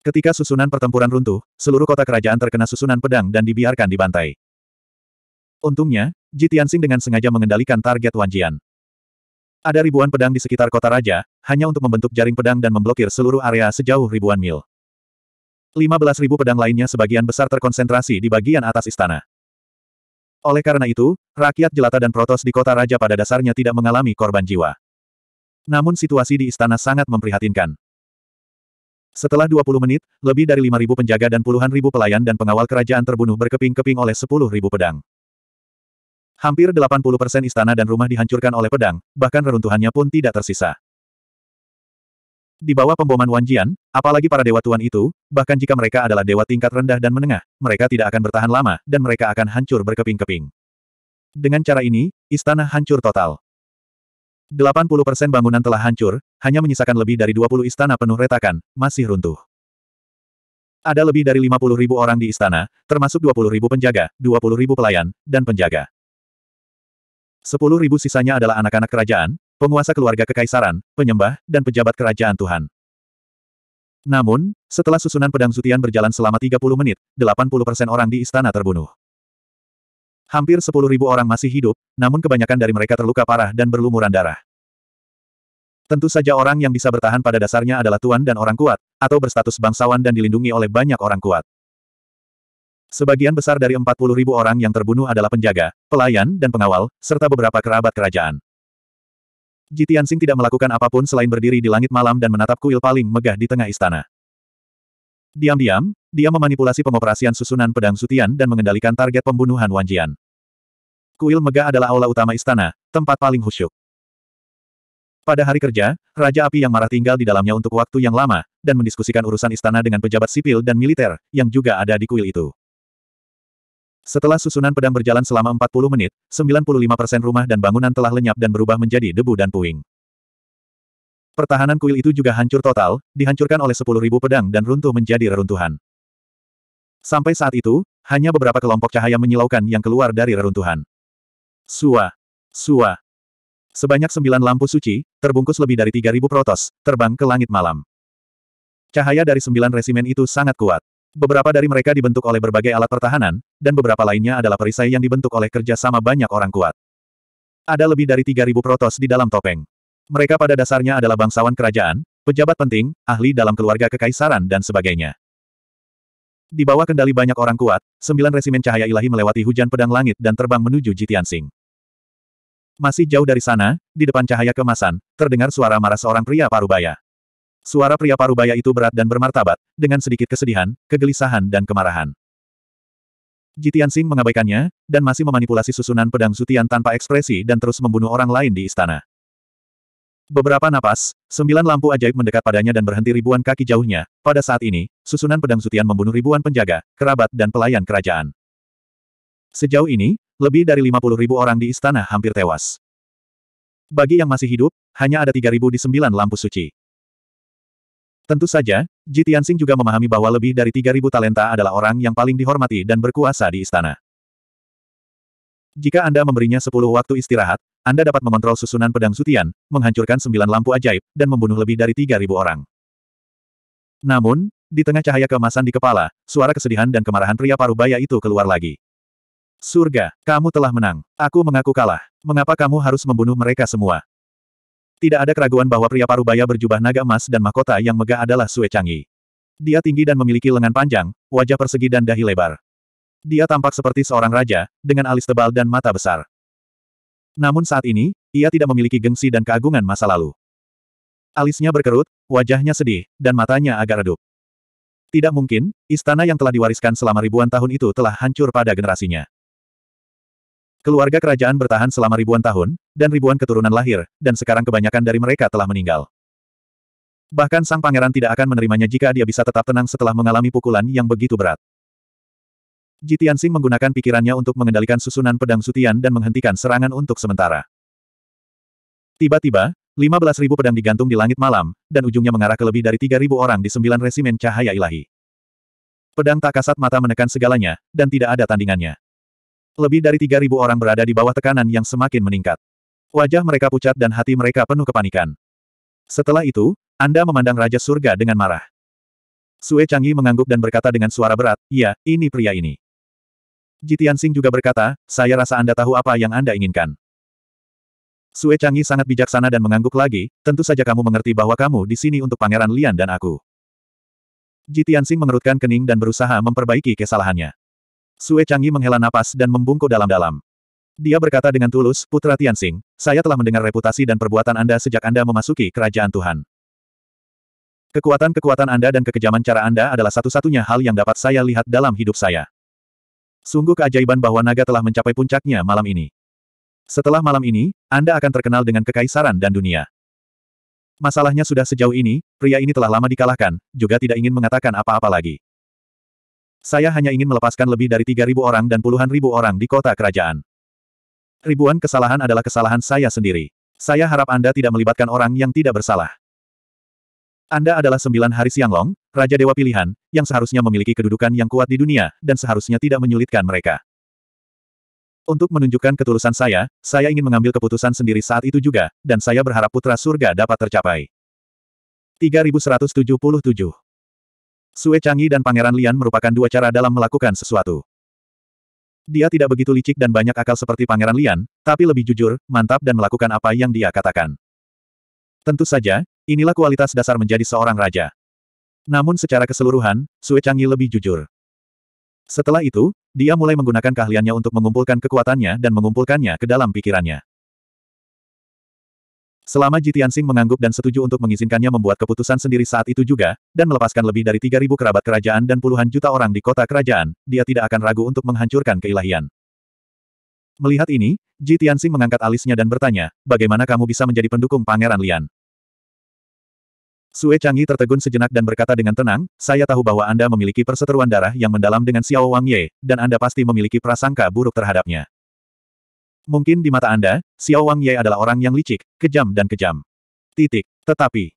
Ketika susunan pertempuran runtuh, seluruh kota kerajaan terkena susunan pedang dan dibiarkan dibantai. Untungnya, Ji Tianxing dengan sengaja mengendalikan target Wan Jian. Ada ribuan pedang di sekitar kota raja, hanya untuk membentuk jaring pedang dan memblokir seluruh area sejauh ribuan mil. 15.000 pedang lainnya sebagian besar terkonsentrasi di bagian atas istana. Oleh karena itu, rakyat jelata dan protos di kota raja pada dasarnya tidak mengalami korban jiwa. Namun situasi di istana sangat memprihatinkan. Setelah 20 menit, lebih dari 5.000 penjaga dan puluhan ribu pelayan dan pengawal kerajaan terbunuh berkeping-keping oleh 10.000 pedang. Hampir 80% istana dan rumah dihancurkan oleh pedang, bahkan reruntuhannya pun tidak tersisa. Di bawah pemboman Wanjian, apalagi para dewa tuan itu, bahkan jika mereka adalah dewa tingkat rendah dan menengah, mereka tidak akan bertahan lama, dan mereka akan hancur berkeping-keping. Dengan cara ini, istana hancur total. 80% bangunan telah hancur, hanya menyisakan lebih dari 20 istana penuh retakan, masih runtuh. Ada lebih dari 50 ribu orang di istana, termasuk 20 ribu penjaga, 20 ribu pelayan, dan penjaga. 10 ribu sisanya adalah anak-anak kerajaan, penguasa keluarga kekaisaran, penyembah, dan pejabat kerajaan Tuhan. Namun, setelah susunan pedang Zutian berjalan selama 30 menit, 80% orang di istana terbunuh. Hampir sepuluh ribu orang masih hidup, namun kebanyakan dari mereka terluka parah dan berlumuran darah. Tentu saja orang yang bisa bertahan pada dasarnya adalah tuan dan orang kuat, atau berstatus bangsawan dan dilindungi oleh banyak orang kuat. Sebagian besar dari empat puluh ribu orang yang terbunuh adalah penjaga, pelayan dan pengawal, serta beberapa kerabat kerajaan. Jitian Sing tidak melakukan apapun selain berdiri di langit malam dan menatap kuil paling megah di tengah istana. Diam-diam, dia memanipulasi pengoperasian susunan pedang Sutian dan mengendalikan target pembunuhan Wanjian. Kuil megah adalah aula utama istana, tempat paling khusyuk. Pada hari kerja, Raja Api yang marah tinggal di dalamnya untuk waktu yang lama, dan mendiskusikan urusan istana dengan pejabat sipil dan militer, yang juga ada di kuil itu. Setelah susunan pedang berjalan selama 40 menit, 95% rumah dan bangunan telah lenyap dan berubah menjadi debu dan puing. Pertahanan kuil itu juga hancur total, dihancurkan oleh 10.000 pedang dan runtuh menjadi reruntuhan. Sampai saat itu, hanya beberapa kelompok cahaya menyilaukan yang keluar dari reruntuhan. Sua. Sua. Sebanyak sembilan lampu suci, terbungkus lebih dari tiga ribu protos, terbang ke langit malam. Cahaya dari sembilan resimen itu sangat kuat. Beberapa dari mereka dibentuk oleh berbagai alat pertahanan, dan beberapa lainnya adalah perisai yang dibentuk oleh kerja sama banyak orang kuat. Ada lebih dari tiga ribu protos di dalam topeng. Mereka pada dasarnya adalah bangsawan kerajaan, pejabat penting, ahli dalam keluarga kekaisaran dan sebagainya. Di bawah kendali banyak orang kuat, sembilan resimen cahaya ilahi melewati hujan pedang langit dan terbang menuju Jitian Sing. Masih jauh dari sana, di depan cahaya kemasan, terdengar suara marah seorang pria parubaya. Suara pria parubaya itu berat dan bermartabat, dengan sedikit kesedihan, kegelisahan dan kemarahan. Jitian Sing mengabaikannya, dan masih memanipulasi susunan pedang Zutian tanpa ekspresi dan terus membunuh orang lain di istana. Beberapa napas, sembilan lampu ajaib mendekat padanya dan berhenti ribuan kaki jauhnya. Pada saat ini, susunan pedang Sutian membunuh ribuan penjaga, kerabat dan pelayan kerajaan. Sejauh ini, lebih dari lima puluh ribu orang di istana hampir tewas. Bagi yang masih hidup, hanya ada tiga ribu di sembilan lampu suci. Tentu saja, Ji Tianxing juga memahami bahwa lebih dari tiga ribu talenta adalah orang yang paling dihormati dan berkuasa di istana. Jika Anda memberinya sepuluh waktu istirahat, anda dapat mengontrol susunan pedang sutian, menghancurkan sembilan lampu ajaib, dan membunuh lebih dari tiga ribu orang. Namun, di tengah cahaya kemasan di kepala, suara kesedihan dan kemarahan pria Parubaya itu keluar lagi. Surga, kamu telah menang. Aku mengaku kalah. Mengapa kamu harus membunuh mereka semua? Tidak ada keraguan bahwa pria Parubaya berjubah naga emas dan mahkota yang megah adalah Sue Changi. Dia tinggi dan memiliki lengan panjang, wajah persegi dan dahi lebar. Dia tampak seperti seorang raja, dengan alis tebal dan mata besar. Namun saat ini, ia tidak memiliki gengsi dan keagungan masa lalu. Alisnya berkerut, wajahnya sedih, dan matanya agak redup. Tidak mungkin, istana yang telah diwariskan selama ribuan tahun itu telah hancur pada generasinya. Keluarga kerajaan bertahan selama ribuan tahun, dan ribuan keturunan lahir, dan sekarang kebanyakan dari mereka telah meninggal. Bahkan sang pangeran tidak akan menerimanya jika dia bisa tetap tenang setelah mengalami pukulan yang begitu berat. Jitian Sing menggunakan pikirannya untuk mengendalikan susunan pedang sutian dan menghentikan serangan untuk sementara. Tiba-tiba, 15.000 pedang digantung di langit malam, dan ujungnya mengarah ke lebih dari 3.000 orang di sembilan resimen cahaya ilahi. Pedang tak kasat mata menekan segalanya, dan tidak ada tandingannya. Lebih dari 3.000 orang berada di bawah tekanan yang semakin meningkat. Wajah mereka pucat dan hati mereka penuh kepanikan. Setelah itu, Anda memandang Raja Surga dengan marah. Sue Changi mengangguk dan berkata dengan suara berat, ya, ini pria ini. Jitian Sing juga berkata, saya rasa Anda tahu apa yang Anda inginkan. Sue Changi sangat bijaksana dan mengangguk lagi, tentu saja kamu mengerti bahwa kamu di sini untuk Pangeran Lian dan aku. Jitian Sing mengerutkan kening dan berusaha memperbaiki kesalahannya. Sue Changi menghela napas dan membungkuk dalam-dalam. Dia berkata dengan tulus, Putra Sing, saya telah mendengar reputasi dan perbuatan Anda sejak Anda memasuki kerajaan Tuhan. Kekuatan-kekuatan Anda dan kekejaman cara Anda adalah satu-satunya hal yang dapat saya lihat dalam hidup saya. Sungguh keajaiban bahwa naga telah mencapai puncaknya malam ini. Setelah malam ini, Anda akan terkenal dengan kekaisaran dan dunia. Masalahnya sudah sejauh ini, pria ini telah lama dikalahkan, juga tidak ingin mengatakan apa-apa lagi. Saya hanya ingin melepaskan lebih dari 3.000 orang dan puluhan ribu orang di kota kerajaan. Ribuan kesalahan adalah kesalahan saya sendiri. Saya harap Anda tidak melibatkan orang yang tidak bersalah. Anda adalah sembilan hari siang long, Raja Dewa Pilihan, yang seharusnya memiliki kedudukan yang kuat di dunia, dan seharusnya tidak menyulitkan mereka. Untuk menunjukkan ketulusan saya, saya ingin mengambil keputusan sendiri saat itu juga, dan saya berharap putra surga dapat tercapai. 3177 Sue Changi dan Pangeran Lian merupakan dua cara dalam melakukan sesuatu. Dia tidak begitu licik dan banyak akal seperti Pangeran Lian, tapi lebih jujur, mantap dan melakukan apa yang dia katakan. Tentu saja, Inilah kualitas dasar menjadi seorang raja. Namun secara keseluruhan, Sue Changyi lebih jujur. Setelah itu, dia mulai menggunakan keahliannya untuk mengumpulkan kekuatannya dan mengumpulkannya ke dalam pikirannya. Selama Jitiansing mengangguk dan setuju untuk mengizinkannya membuat keputusan sendiri saat itu juga, dan melepaskan lebih dari 3.000 kerabat kerajaan dan puluhan juta orang di kota kerajaan, dia tidak akan ragu untuk menghancurkan keilahian. Melihat ini, Jitiansing mengangkat alisnya dan bertanya, bagaimana kamu bisa menjadi pendukung Pangeran Lian? Sue Changi tertegun sejenak dan berkata dengan tenang, saya tahu bahwa Anda memiliki perseteruan darah yang mendalam dengan Xiao Wang Ye, dan Anda pasti memiliki prasangka buruk terhadapnya. Mungkin di mata Anda, Xiao Wang Ye adalah orang yang licik, kejam dan kejam. Titik. Tetapi,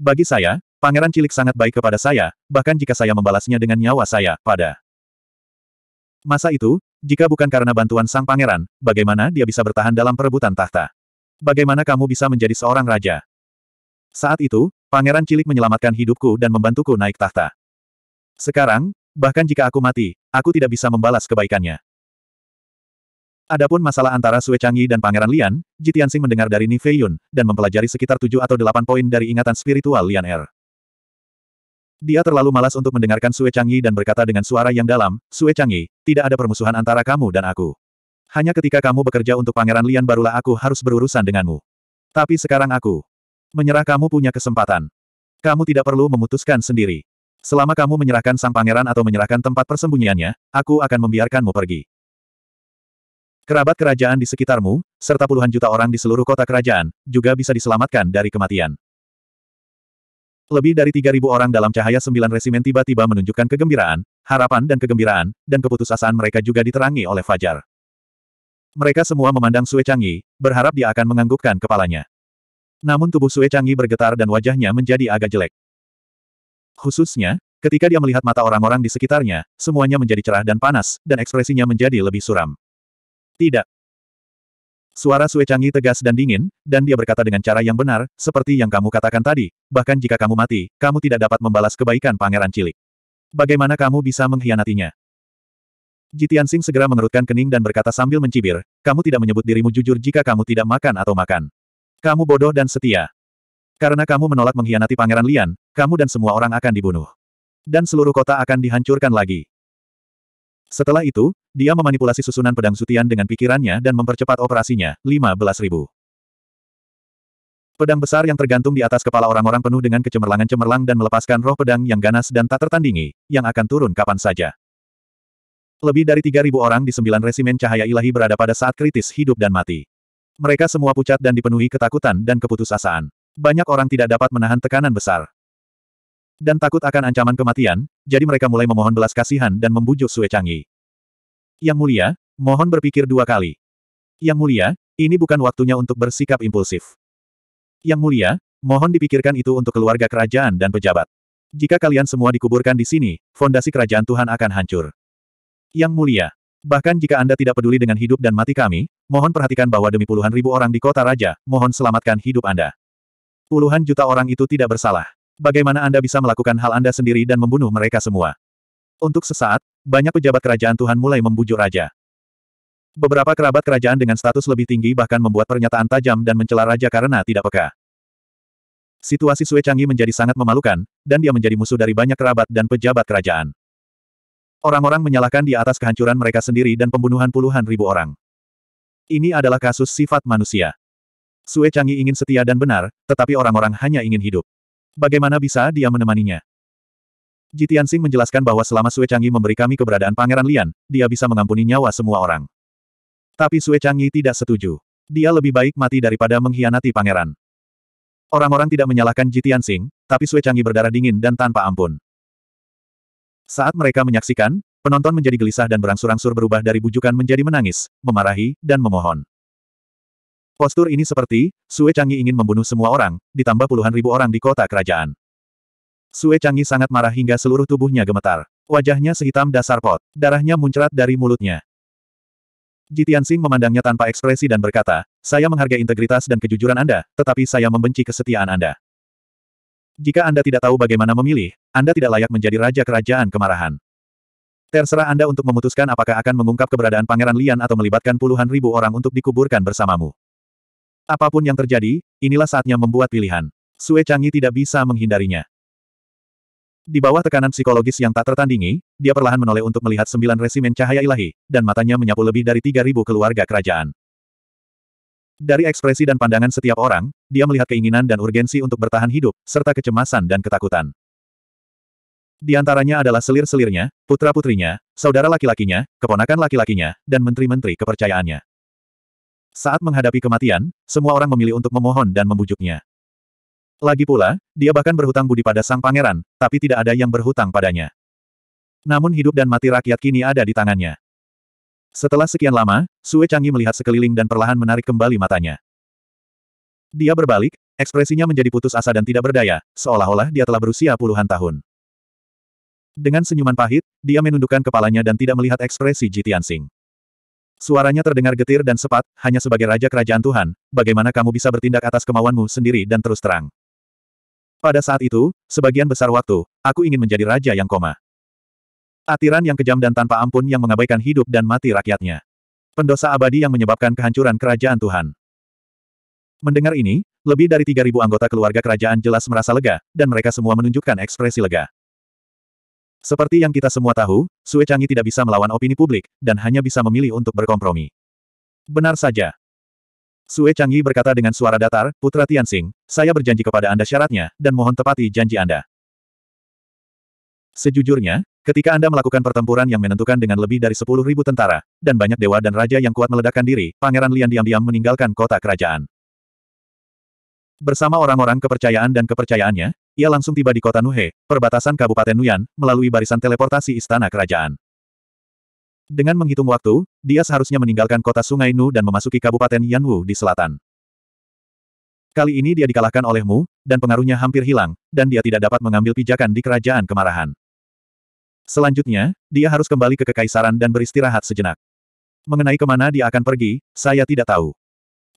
bagi saya, Pangeran Cilik sangat baik kepada saya, bahkan jika saya membalasnya dengan nyawa saya, pada masa itu, jika bukan karena bantuan sang pangeran, bagaimana dia bisa bertahan dalam perebutan tahta? Bagaimana kamu bisa menjadi seorang raja? Saat itu, Pangeran cilik menyelamatkan hidupku dan membantuku naik tahta. Sekarang, bahkan jika aku mati, aku tidak bisa membalas kebaikannya. Adapun masalah antara Sue Changyi dan Pangeran Lian, Jitiansing mendengar dari Ni Feiyun dan mempelajari sekitar tujuh atau delapan poin dari ingatan spiritual Lian Er. Dia terlalu malas untuk mendengarkan Sue Changyi dan berkata dengan suara yang dalam, Sue Changyi, tidak ada permusuhan antara kamu dan aku. Hanya ketika kamu bekerja untuk Pangeran Lian barulah aku harus berurusan denganmu. Tapi sekarang aku menyerah kamu punya kesempatan. Kamu tidak perlu memutuskan sendiri. Selama kamu menyerahkan sang pangeran atau menyerahkan tempat persembunyiannya, aku akan membiarkanmu pergi. Kerabat kerajaan di sekitarmu, serta puluhan juta orang di seluruh kota kerajaan, juga bisa diselamatkan dari kematian. Lebih dari 3.000 orang dalam cahaya sembilan resimen tiba-tiba menunjukkan kegembiraan, harapan dan kegembiraan, dan keputusasaan mereka juga diterangi oleh Fajar. Mereka semua memandang Sue Changyi, berharap dia akan menganggukkan kepalanya. Namun tubuh Sue Changi bergetar dan wajahnya menjadi agak jelek. Khususnya, ketika dia melihat mata orang-orang di sekitarnya, semuanya menjadi cerah dan panas, dan ekspresinya menjadi lebih suram. Tidak. Suara Sue Changi tegas dan dingin, dan dia berkata dengan cara yang benar, seperti yang kamu katakan tadi, bahkan jika kamu mati, kamu tidak dapat membalas kebaikan pangeran cilik. Bagaimana kamu bisa mengkhianatinya? Jitian Singh segera mengerutkan kening dan berkata sambil mencibir, kamu tidak menyebut dirimu jujur jika kamu tidak makan atau makan. Kamu bodoh dan setia. Karena kamu menolak mengkhianati Pangeran Lian, kamu dan semua orang akan dibunuh. Dan seluruh kota akan dihancurkan lagi. Setelah itu, dia memanipulasi susunan pedang sutian dengan pikirannya dan mempercepat operasinya, 15.000. Pedang besar yang tergantung di atas kepala orang-orang penuh dengan kecemerlangan-cemerlang dan melepaskan roh pedang yang ganas dan tak tertandingi, yang akan turun kapan saja. Lebih dari 3.000 orang di sembilan resimen cahaya ilahi berada pada saat kritis hidup dan mati. Mereka semua pucat dan dipenuhi ketakutan dan keputusasaan. Banyak orang tidak dapat menahan tekanan besar. Dan takut akan ancaman kematian, jadi mereka mulai memohon belas kasihan dan membujuk Sue Changi. Yang mulia, mohon berpikir dua kali. Yang mulia, ini bukan waktunya untuk bersikap impulsif. Yang mulia, mohon dipikirkan itu untuk keluarga kerajaan dan pejabat. Jika kalian semua dikuburkan di sini, fondasi kerajaan Tuhan akan hancur. Yang mulia, Bahkan jika Anda tidak peduli dengan hidup dan mati kami, mohon perhatikan bahwa demi puluhan ribu orang di kota raja, mohon selamatkan hidup Anda. Puluhan juta orang itu tidak bersalah. Bagaimana Anda bisa melakukan hal Anda sendiri dan membunuh mereka semua? Untuk sesaat, banyak pejabat kerajaan Tuhan mulai membujuk raja. Beberapa kerabat kerajaan dengan status lebih tinggi bahkan membuat pernyataan tajam dan mencela raja karena tidak peka. Situasi Sue Changi menjadi sangat memalukan, dan dia menjadi musuh dari banyak kerabat dan pejabat kerajaan. Orang-orang menyalahkan di atas kehancuran mereka sendiri dan pembunuhan puluhan ribu orang. Ini adalah kasus sifat manusia. Sue Changi ingin setia dan benar, tetapi orang-orang hanya ingin hidup. Bagaimana bisa dia menemaninya? Jitian Sing menjelaskan bahwa selama Sue Changi memberi kami keberadaan Pangeran Lian, dia bisa mengampuni nyawa semua orang. Tapi Sue Changi tidak setuju. Dia lebih baik mati daripada mengkhianati pangeran. Orang-orang tidak menyalahkan Jitian Sing, tapi Sue Changi berdarah dingin dan tanpa ampun. Saat mereka menyaksikan, penonton menjadi gelisah dan berangsur-angsur berubah dari bujukan menjadi menangis, memarahi, dan memohon. Postur ini seperti, Sue Changi ingin membunuh semua orang, ditambah puluhan ribu orang di kota kerajaan. Sue Changi sangat marah hingga seluruh tubuhnya gemetar. Wajahnya sehitam dasar pot, darahnya muncrat dari mulutnya. Jitian Singh memandangnya tanpa ekspresi dan berkata, saya menghargai integritas dan kejujuran Anda, tetapi saya membenci kesetiaan Anda. Jika Anda tidak tahu bagaimana memilih, Anda tidak layak menjadi raja kerajaan kemarahan. Terserah Anda untuk memutuskan apakah akan mengungkap keberadaan Pangeran Lian atau melibatkan puluhan ribu orang untuk dikuburkan bersamamu. Apapun yang terjadi, inilah saatnya membuat pilihan. Sue Changi tidak bisa menghindarinya. Di bawah tekanan psikologis yang tak tertandingi, dia perlahan menoleh untuk melihat sembilan resimen cahaya ilahi, dan matanya menyapu lebih dari tiga ribu keluarga kerajaan. Dari ekspresi dan pandangan setiap orang, dia melihat keinginan dan urgensi untuk bertahan hidup, serta kecemasan dan ketakutan. Di antaranya adalah selir-selirnya, putra-putrinya, saudara laki-lakinya, keponakan laki-lakinya, dan menteri-menteri kepercayaannya. Saat menghadapi kematian, semua orang memilih untuk memohon dan membujuknya. Lagi pula, dia bahkan berhutang budi pada sang pangeran, tapi tidak ada yang berhutang padanya. Namun hidup dan mati rakyat kini ada di tangannya. Setelah sekian lama, Sue Changi melihat sekeliling dan perlahan menarik kembali matanya. Dia berbalik, ekspresinya menjadi putus asa dan tidak berdaya, seolah-olah dia telah berusia puluhan tahun. Dengan senyuman pahit, dia menundukkan kepalanya dan tidak melihat ekspresi Jitian Sing. Suaranya terdengar getir dan sepat, hanya sebagai raja kerajaan Tuhan, bagaimana kamu bisa bertindak atas kemauanmu sendiri dan terus terang. Pada saat itu, sebagian besar waktu, aku ingin menjadi raja yang koma. Atiran yang kejam dan tanpa ampun yang mengabaikan hidup dan mati rakyatnya. Pendosa abadi yang menyebabkan kehancuran kerajaan Tuhan. Mendengar ini, lebih dari 3.000 anggota keluarga kerajaan jelas merasa lega, dan mereka semua menunjukkan ekspresi lega. Seperti yang kita semua tahu, Sue Changi tidak bisa melawan opini publik, dan hanya bisa memilih untuk berkompromi. Benar saja, Sue Changi berkata dengan suara datar, Putra Tianxing, saya berjanji kepada Anda syaratnya, dan mohon tepati janji Anda. Sejujurnya, ketika Anda melakukan pertempuran yang menentukan dengan lebih dari 10.000 tentara, dan banyak dewa dan raja yang kuat meledakkan diri, Pangeran Lian diam-diam meninggalkan kota kerajaan. Bersama orang-orang kepercayaan dan kepercayaannya, ia langsung tiba di kota Nuhe, perbatasan Kabupaten Nuyan, melalui barisan teleportasi istana kerajaan. Dengan menghitung waktu, dia seharusnya meninggalkan kota Sungai Nu dan memasuki Kabupaten Yanwu di selatan. Kali ini dia dikalahkan olehmu, dan pengaruhnya hampir hilang, dan dia tidak dapat mengambil pijakan di kerajaan kemarahan. Selanjutnya, dia harus kembali ke kekaisaran dan beristirahat sejenak. Mengenai kemana dia akan pergi, saya tidak tahu.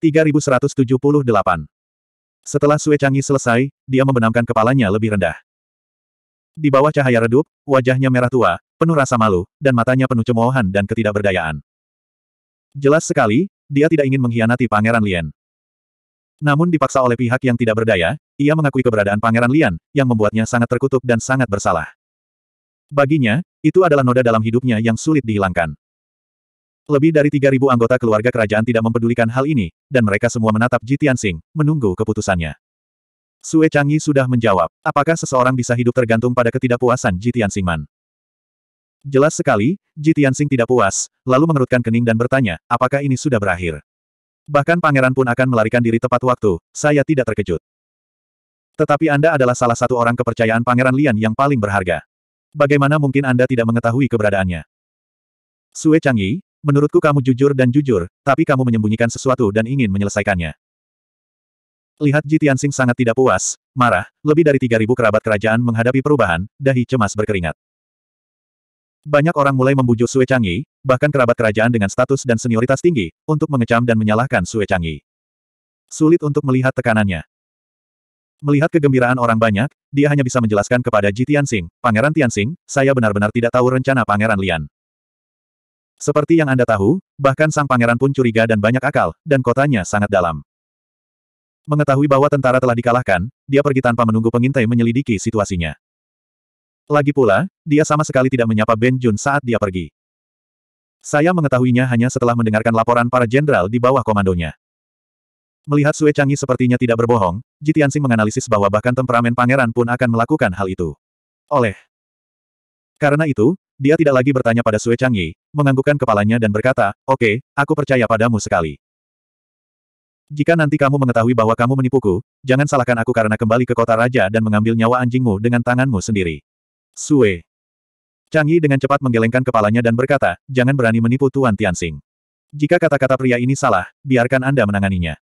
3178 Setelah Sue Changi selesai, dia membenamkan kepalanya lebih rendah. Di bawah cahaya redup, wajahnya merah tua, penuh rasa malu, dan matanya penuh cemoohan dan ketidakberdayaan. Jelas sekali, dia tidak ingin mengkhianati Pangeran Lian. Namun dipaksa oleh pihak yang tidak berdaya, ia mengakui keberadaan Pangeran Lian, yang membuatnya sangat terkutuk dan sangat bersalah. Baginya, itu adalah noda dalam hidupnya yang sulit dihilangkan. Lebih dari 3.000 anggota keluarga kerajaan tidak mempedulikan hal ini, dan mereka semua menatap Ji Tianxing, menunggu keputusannya. Sue Changi sudah menjawab, apakah seseorang bisa hidup tergantung pada ketidakpuasan Ji Tianxing Man? Jelas sekali, Ji Tianxing tidak puas, lalu mengerutkan kening dan bertanya, apakah ini sudah berakhir? Bahkan pangeran pun akan melarikan diri tepat waktu, saya tidak terkejut. Tetapi Anda adalah salah satu orang kepercayaan pangeran Lian yang paling berharga. Bagaimana mungkin Anda tidak mengetahui keberadaannya? Sue Changyi, menurutku kamu jujur dan jujur, tapi kamu menyembunyikan sesuatu dan ingin menyelesaikannya. Lihat Ji Tianxing sangat tidak puas, marah, lebih dari 3.000 kerabat kerajaan menghadapi perubahan, dahi cemas berkeringat. Banyak orang mulai membujuk Sue Changyi, bahkan kerabat kerajaan dengan status dan senioritas tinggi, untuk mengecam dan menyalahkan Sue Changyi. Sulit untuk melihat tekanannya. Melihat kegembiraan orang banyak, dia hanya bisa menjelaskan kepada Ji Tianxing, Pangeran Tianxing, saya benar-benar tidak tahu rencana Pangeran Lian. Seperti yang Anda tahu, bahkan sang pangeran pun curiga dan banyak akal, dan kotanya sangat dalam. Mengetahui bahwa tentara telah dikalahkan, dia pergi tanpa menunggu pengintai menyelidiki situasinya. Lagi pula, dia sama sekali tidak menyapa Ben Jun saat dia pergi. Saya mengetahuinya hanya setelah mendengarkan laporan para jenderal di bawah komandonya. Melihat Sue Changi sepertinya tidak berbohong, Jitiansing menganalisis bahwa bahkan temperamen pangeran pun akan melakukan hal itu. Oleh karena itu, dia tidak lagi bertanya pada Sue Changi, menganggukkan kepalanya dan berkata, Oke, okay, aku percaya padamu sekali. Jika nanti kamu mengetahui bahwa kamu menipuku, jangan salahkan aku karena kembali ke kota raja dan mengambil nyawa anjingmu dengan tanganmu sendiri. Sue. Changi dengan cepat menggelengkan kepalanya dan berkata, jangan berani menipu Tuan Tianxing. Jika kata-kata pria ini salah, biarkan Anda menanganinya.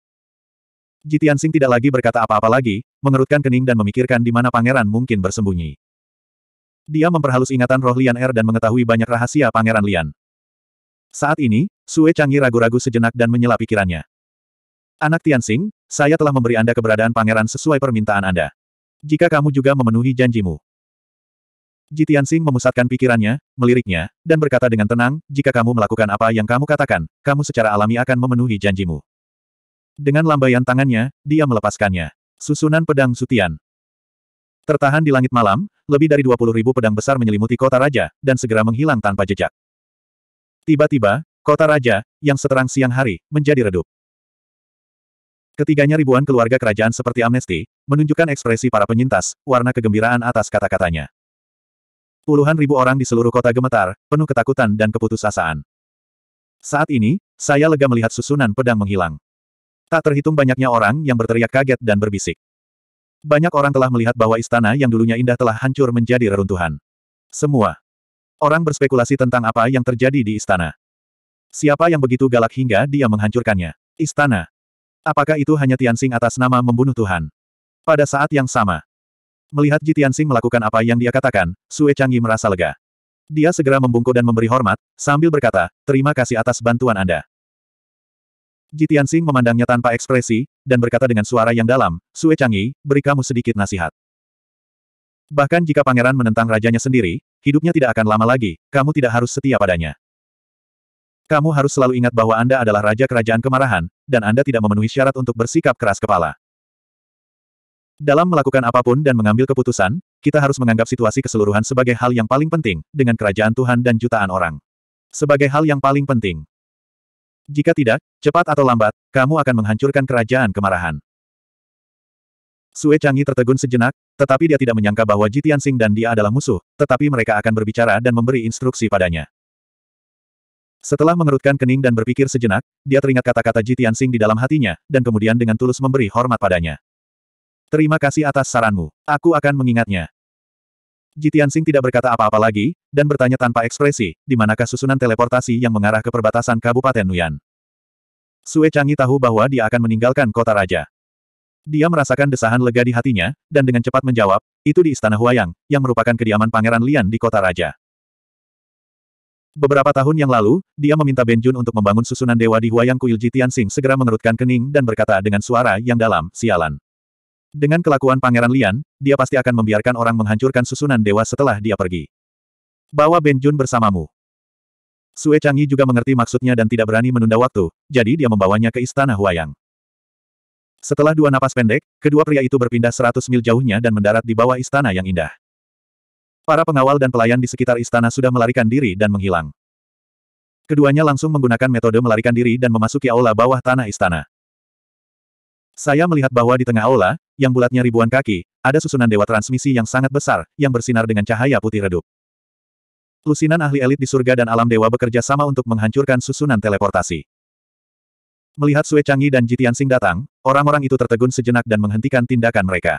Sing tidak lagi berkata apa-apa lagi, mengerutkan kening dan memikirkan di mana pangeran mungkin bersembunyi. Dia memperhalus ingatan roh Lian Er dan mengetahui banyak rahasia pangeran Lian. Saat ini, Sue Changi ragu-ragu sejenak dan menyela pikirannya. Anak Tianxing, saya telah memberi Anda keberadaan pangeran sesuai permintaan Anda. Jika kamu juga memenuhi janjimu. Sing memusatkan pikirannya, meliriknya, dan berkata dengan tenang, jika kamu melakukan apa yang kamu katakan, kamu secara alami akan memenuhi janjimu. Dengan lambaian tangannya, dia melepaskannya. Susunan pedang Sutian. Tertahan di langit malam, lebih dari 20 ribu pedang besar menyelimuti kota raja, dan segera menghilang tanpa jejak. Tiba-tiba, kota raja, yang seterang siang hari, menjadi redup. Ketiganya ribuan keluarga kerajaan seperti amnesti, menunjukkan ekspresi para penyintas, warna kegembiraan atas kata-katanya. Puluhan ribu orang di seluruh kota gemetar, penuh ketakutan dan keputusasaan. Saat ini, saya lega melihat susunan pedang menghilang. Tak terhitung banyaknya orang yang berteriak kaget dan berbisik. Banyak orang telah melihat bahwa istana yang dulunya indah telah hancur menjadi reruntuhan. Semua orang berspekulasi tentang apa yang terjadi di istana. Siapa yang begitu galak hingga dia menghancurkannya? Istana. Apakah itu hanya Tianxing atas nama membunuh Tuhan? Pada saat yang sama, melihat Ji Tianxing melakukan apa yang dia katakan, Sue Changyi merasa lega. Dia segera membungkuk dan memberi hormat, sambil berkata, terima kasih atas bantuan Anda. Ji Tianxing memandangnya tanpa ekspresi, dan berkata dengan suara yang dalam, Sue Changi, beri kamu sedikit nasihat. Bahkan jika pangeran menentang rajanya sendiri, hidupnya tidak akan lama lagi, kamu tidak harus setia padanya. Kamu harus selalu ingat bahwa Anda adalah raja kerajaan kemarahan, dan Anda tidak memenuhi syarat untuk bersikap keras kepala. Dalam melakukan apapun dan mengambil keputusan, kita harus menganggap situasi keseluruhan sebagai hal yang paling penting, dengan kerajaan Tuhan dan jutaan orang. Sebagai hal yang paling penting. Jika tidak, cepat atau lambat, kamu akan menghancurkan kerajaan kemarahan. Sue Changi tertegun sejenak, tetapi dia tidak menyangka bahwa Jitian Sing dan dia adalah musuh, tetapi mereka akan berbicara dan memberi instruksi padanya. Setelah mengerutkan kening dan berpikir sejenak, dia teringat kata-kata Jitian Sing di dalam hatinya, dan kemudian dengan tulus memberi hormat padanya. Terima kasih atas saranmu. Aku akan mengingatnya. Jitian Sing tidak berkata apa-apa lagi, dan bertanya tanpa ekspresi, di manakah susunan teleportasi yang mengarah ke perbatasan Kabupaten Nuyan. Sue Changi tahu bahwa dia akan meninggalkan kota raja. Dia merasakan desahan lega di hatinya, dan dengan cepat menjawab, itu di Istana Huayang, yang merupakan kediaman Pangeran Lian di kota raja. Beberapa tahun yang lalu, dia meminta Benjun untuk membangun susunan dewa di Huayang Kuil Jitian Sing segera mengerutkan kening dan berkata dengan suara yang dalam, sialan. Dengan kelakuan Pangeran Lian, dia pasti akan membiarkan orang menghancurkan susunan dewa setelah dia pergi. Bawa Ben Jun bersamamu. Sue Changi juga mengerti maksudnya dan tidak berani menunda waktu, jadi dia membawanya ke Istana Huayang. Setelah dua napas pendek, kedua pria itu berpindah 100 mil jauhnya dan mendarat di bawah istana yang indah. Para pengawal dan pelayan di sekitar istana sudah melarikan diri dan menghilang. Keduanya langsung menggunakan metode melarikan diri dan memasuki aula bawah tanah istana. Saya melihat bahwa di tengah aula, yang bulatnya ribuan kaki, ada susunan dewa transmisi yang sangat besar, yang bersinar dengan cahaya putih redup. Lusinan ahli elit di surga dan alam dewa bekerja sama untuk menghancurkan susunan teleportasi. Melihat Sue Changi dan Jitian Sing datang, orang-orang itu tertegun sejenak dan menghentikan tindakan mereka.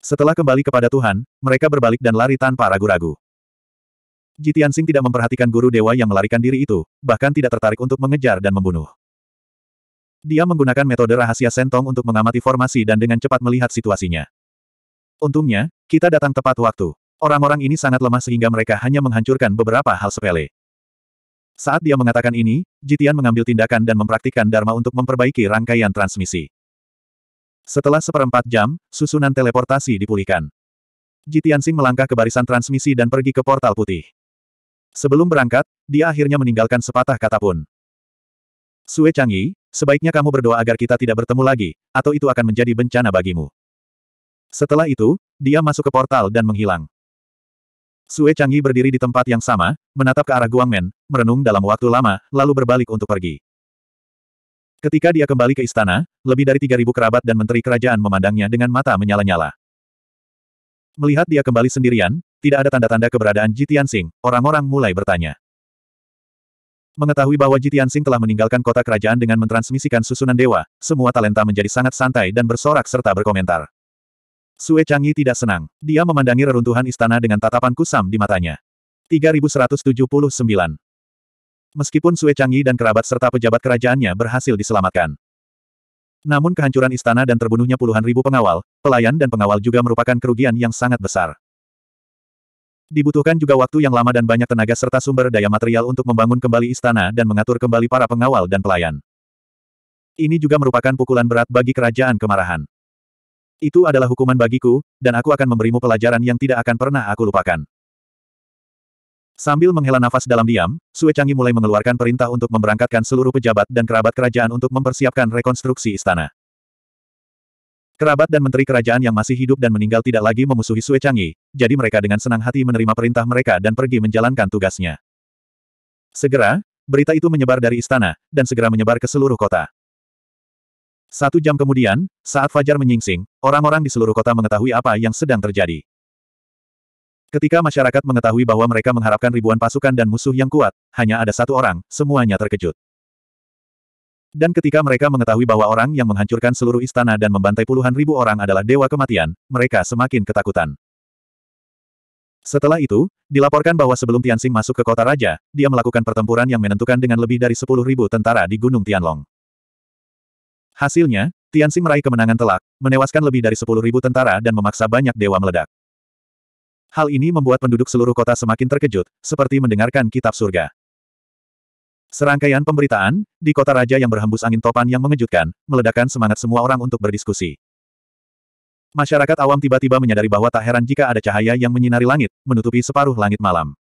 Setelah kembali kepada Tuhan, mereka berbalik dan lari tanpa ragu-ragu. Jitian Sing tidak memperhatikan guru dewa yang melarikan diri itu, bahkan tidak tertarik untuk mengejar dan membunuh. Dia menggunakan metode rahasia sentong untuk mengamati formasi dan dengan cepat melihat situasinya. Untungnya, kita datang tepat waktu. Orang-orang ini sangat lemah sehingga mereka hanya menghancurkan beberapa hal sepele. Saat dia mengatakan ini, Jitian mengambil tindakan dan mempraktikkan Dharma untuk memperbaiki rangkaian transmisi. Setelah seperempat jam, susunan teleportasi dipulihkan. Jitian Sing melangkah ke barisan transmisi dan pergi ke portal putih. Sebelum berangkat, dia akhirnya meninggalkan sepatah kata pun. Sue Changyi, Sebaiknya kamu berdoa agar kita tidak bertemu lagi, atau itu akan menjadi bencana bagimu. Setelah itu, dia masuk ke portal dan menghilang. Sue Changi berdiri di tempat yang sama, menatap ke arah Guangmen, merenung dalam waktu lama, lalu berbalik untuk pergi. Ketika dia kembali ke istana, lebih dari 3.000 kerabat dan menteri kerajaan memandangnya dengan mata menyala-nyala. Melihat dia kembali sendirian, tidak ada tanda-tanda keberadaan Jitian Sing, orang-orang mulai bertanya. Mengetahui bahwa Jitian Sing telah meninggalkan kota kerajaan dengan mentransmisikan susunan dewa, semua talenta menjadi sangat santai dan bersorak serta berkomentar. Sue Changi tidak senang. Dia memandangi reruntuhan istana dengan tatapan kusam di matanya. 3179 Meskipun Sue Changi dan kerabat serta pejabat kerajaannya berhasil diselamatkan. Namun kehancuran istana dan terbunuhnya puluhan ribu pengawal, pelayan dan pengawal juga merupakan kerugian yang sangat besar. Dibutuhkan juga waktu yang lama dan banyak tenaga serta sumber daya material untuk membangun kembali istana dan mengatur kembali para pengawal dan pelayan. Ini juga merupakan pukulan berat bagi kerajaan kemarahan. Itu adalah hukuman bagiku, dan aku akan memberimu pelajaran yang tidak akan pernah aku lupakan. Sambil menghela nafas dalam diam, Sue Changi mulai mengeluarkan perintah untuk memberangkatkan seluruh pejabat dan kerabat kerajaan untuk mempersiapkan rekonstruksi istana. Kerabat dan menteri kerajaan yang masih hidup dan meninggal tidak lagi memusuhi Sue Changi, jadi mereka dengan senang hati menerima perintah mereka dan pergi menjalankan tugasnya. Segera, berita itu menyebar dari istana, dan segera menyebar ke seluruh kota. Satu jam kemudian, saat Fajar menyingsing, orang-orang di seluruh kota mengetahui apa yang sedang terjadi. Ketika masyarakat mengetahui bahwa mereka mengharapkan ribuan pasukan dan musuh yang kuat, hanya ada satu orang, semuanya terkejut. Dan ketika mereka mengetahui bahwa orang yang menghancurkan seluruh istana dan membantai puluhan ribu orang adalah dewa kematian, mereka semakin ketakutan. Setelah itu, dilaporkan bahwa sebelum Tianxing masuk ke kota raja, dia melakukan pertempuran yang menentukan dengan lebih dari sepuluh ribu tentara di Gunung Tianlong. Hasilnya, Tianxing meraih kemenangan telak, menewaskan lebih dari sepuluh ribu tentara dan memaksa banyak dewa meledak. Hal ini membuat penduduk seluruh kota semakin terkejut, seperti mendengarkan kitab surga. Serangkaian pemberitaan, di kota raja yang berhembus angin topan yang mengejutkan, meledakkan semangat semua orang untuk berdiskusi. Masyarakat awam tiba-tiba menyadari bahwa tak heran jika ada cahaya yang menyinari langit, menutupi separuh langit malam.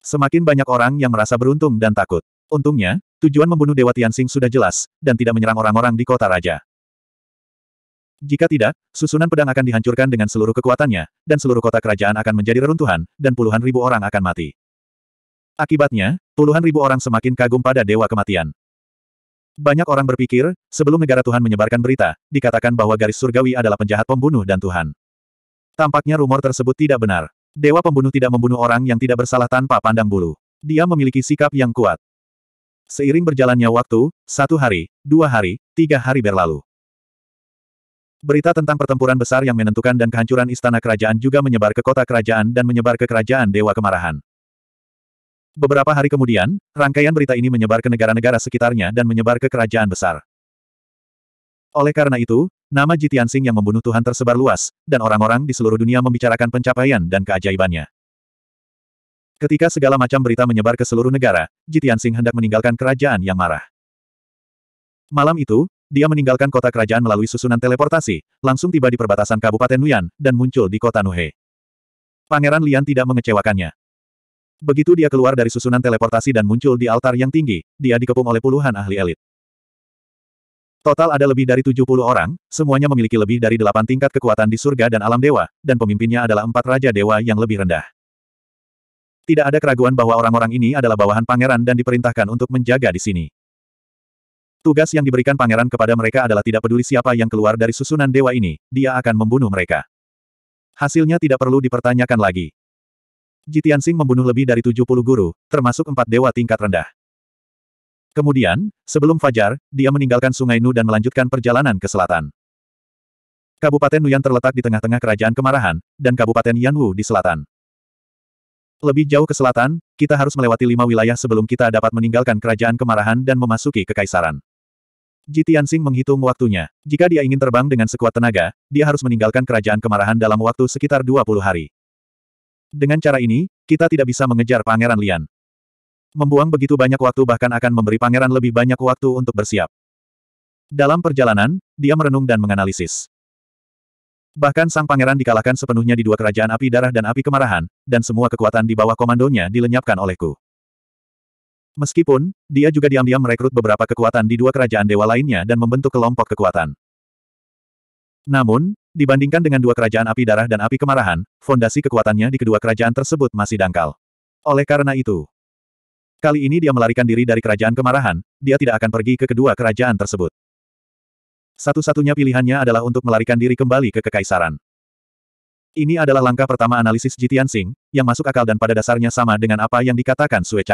Semakin banyak orang yang merasa beruntung dan takut. Untungnya, tujuan membunuh Dewa Tianxing sudah jelas, dan tidak menyerang orang-orang di kota raja. Jika tidak, susunan pedang akan dihancurkan dengan seluruh kekuatannya, dan seluruh kota kerajaan akan menjadi reruntuhan, dan puluhan ribu orang akan mati. Akibatnya, puluhan ribu orang semakin kagum pada Dewa Kematian. Banyak orang berpikir, sebelum negara Tuhan menyebarkan berita, dikatakan bahwa garis surgawi adalah penjahat pembunuh dan Tuhan. Tampaknya rumor tersebut tidak benar. Dewa pembunuh tidak membunuh orang yang tidak bersalah tanpa pandang bulu. Dia memiliki sikap yang kuat. Seiring berjalannya waktu, satu hari, dua hari, tiga hari berlalu. Berita tentang pertempuran besar yang menentukan dan kehancuran istana kerajaan juga menyebar ke kota kerajaan dan menyebar ke kerajaan Dewa Kemarahan. Beberapa hari kemudian, rangkaian berita ini menyebar ke negara-negara sekitarnya dan menyebar ke kerajaan besar. Oleh karena itu, nama Jitiansing yang membunuh Tuhan tersebar luas, dan orang-orang di seluruh dunia membicarakan pencapaian dan keajaibannya. Ketika segala macam berita menyebar ke seluruh negara, Jitiansing hendak meninggalkan kerajaan yang marah. Malam itu, dia meninggalkan kota kerajaan melalui susunan teleportasi, langsung tiba di perbatasan Kabupaten Nuyan, dan muncul di kota Nuhe. Pangeran Lian tidak mengecewakannya. Begitu dia keluar dari susunan teleportasi dan muncul di altar yang tinggi, dia dikepung oleh puluhan ahli elit. Total ada lebih dari 70 orang, semuanya memiliki lebih dari delapan tingkat kekuatan di surga dan alam dewa, dan pemimpinnya adalah empat raja dewa yang lebih rendah. Tidak ada keraguan bahwa orang-orang ini adalah bawahan pangeran dan diperintahkan untuk menjaga di sini. Tugas yang diberikan pangeran kepada mereka adalah tidak peduli siapa yang keluar dari susunan dewa ini, dia akan membunuh mereka. Hasilnya tidak perlu dipertanyakan lagi. Jitian Jitiansing membunuh lebih dari 70 guru, termasuk empat dewa tingkat rendah. Kemudian, sebelum fajar, dia meninggalkan Sungai Nu dan melanjutkan perjalanan ke selatan. Kabupaten Nuyan terletak di tengah-tengah kerajaan kemarahan, dan Kabupaten Yanwu di selatan. Lebih jauh ke selatan, kita harus melewati lima wilayah sebelum kita dapat meninggalkan kerajaan kemarahan dan memasuki kekaisaran. Jitiansing menghitung waktunya. Jika dia ingin terbang dengan sekuat tenaga, dia harus meninggalkan kerajaan kemarahan dalam waktu sekitar 20 hari. Dengan cara ini, kita tidak bisa mengejar Pangeran Lian. Membuang begitu banyak waktu bahkan akan memberi Pangeran lebih banyak waktu untuk bersiap. Dalam perjalanan, dia merenung dan menganalisis. Bahkan sang pangeran dikalahkan sepenuhnya di dua kerajaan api darah dan api kemarahan, dan semua kekuatan di bawah komandonya dilenyapkan olehku. Meskipun, dia juga diam-diam merekrut beberapa kekuatan di dua kerajaan dewa lainnya dan membentuk kelompok kekuatan. Namun, Dibandingkan dengan dua kerajaan api darah dan api kemarahan, fondasi kekuatannya di kedua kerajaan tersebut masih dangkal. Oleh karena itu, kali ini dia melarikan diri dari kerajaan kemarahan, dia tidak akan pergi ke kedua kerajaan tersebut. Satu-satunya pilihannya adalah untuk melarikan diri kembali ke kekaisaran. Ini adalah langkah pertama analisis Jitian Sing, yang masuk akal dan pada dasarnya sama dengan apa yang dikatakan Sue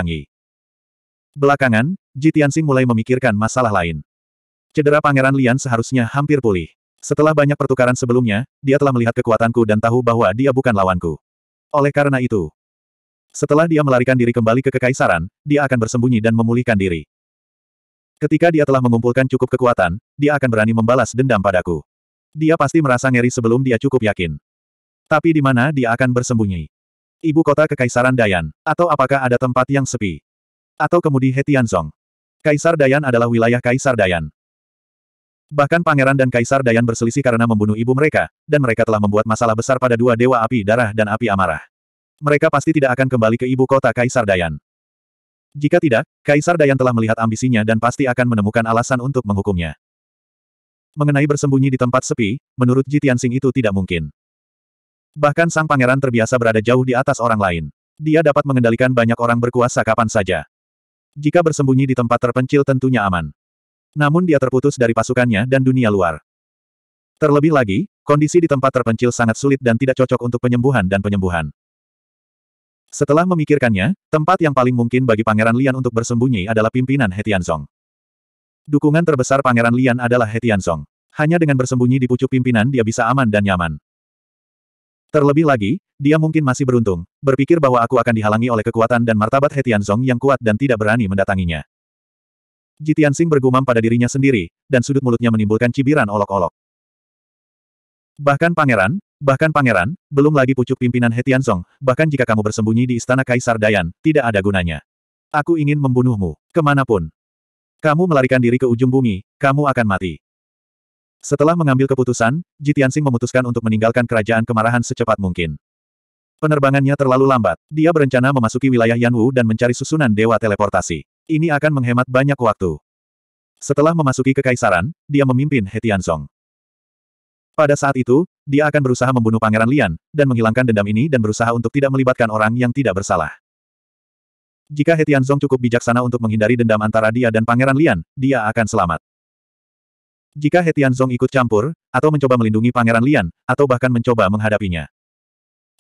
Belakangan, Jitian Sing mulai memikirkan masalah lain. Cedera Pangeran Lian seharusnya hampir pulih. Setelah banyak pertukaran sebelumnya, dia telah melihat kekuatanku dan tahu bahwa dia bukan lawanku. Oleh karena itu, setelah dia melarikan diri kembali ke kekaisaran, dia akan bersembunyi dan memulihkan diri. Ketika dia telah mengumpulkan cukup kekuatan, dia akan berani membalas dendam padaku. Dia pasti merasa ngeri sebelum dia cukup yakin. Tapi di mana dia akan bersembunyi? Ibu kota Kekaisaran Dayan, atau apakah ada tempat yang sepi? Atau kemudi Hetianzong? Kaisar Dayan adalah wilayah Kaisar Dayan. Bahkan pangeran dan kaisar Dayan berselisih karena membunuh ibu mereka, dan mereka telah membuat masalah besar pada dua dewa api darah dan api amarah. Mereka pasti tidak akan kembali ke ibu kota kaisar Dayan. Jika tidak, kaisar Dayan telah melihat ambisinya dan pasti akan menemukan alasan untuk menghukumnya. Mengenai bersembunyi di tempat sepi, menurut Tianxing itu tidak mungkin. Bahkan sang pangeran terbiasa berada jauh di atas orang lain. Dia dapat mengendalikan banyak orang berkuasa kapan saja. Jika bersembunyi di tempat terpencil tentunya aman. Namun dia terputus dari pasukannya dan dunia luar. Terlebih lagi, kondisi di tempat terpencil sangat sulit dan tidak cocok untuk penyembuhan dan penyembuhan. Setelah memikirkannya, tempat yang paling mungkin bagi Pangeran Lian untuk bersembunyi adalah pimpinan Hetianzong. Dukungan terbesar Pangeran Lian adalah Hetianzong. Hanya dengan bersembunyi di pucuk pimpinan dia bisa aman dan nyaman. Terlebih lagi, dia mungkin masih beruntung, berpikir bahwa aku akan dihalangi oleh kekuatan dan martabat Hetianzong yang kuat dan tidak berani mendatanginya. Jitiansing bergumam pada dirinya sendiri, dan sudut mulutnya menimbulkan cibiran olok-olok. Bahkan pangeran, bahkan pangeran, belum lagi pucuk pimpinan He Tianzong, bahkan jika kamu bersembunyi di istana Kaisar Dayan, tidak ada gunanya. Aku ingin membunuhmu, kemanapun. Kamu melarikan diri ke ujung bumi, kamu akan mati. Setelah mengambil keputusan, Jitiansing memutuskan untuk meninggalkan kerajaan kemarahan secepat mungkin. Penerbangannya terlalu lambat, dia berencana memasuki wilayah Yanwu dan mencari susunan dewa teleportasi. Ini akan menghemat banyak waktu. Setelah memasuki kekaisaran, dia memimpin He Tianzong. Pada saat itu, dia akan berusaha membunuh Pangeran Lian, dan menghilangkan dendam ini dan berusaha untuk tidak melibatkan orang yang tidak bersalah. Jika He Tianzong cukup bijaksana untuk menghindari dendam antara dia dan Pangeran Lian, dia akan selamat. Jika He Tianzong ikut campur, atau mencoba melindungi Pangeran Lian, atau bahkan mencoba menghadapinya,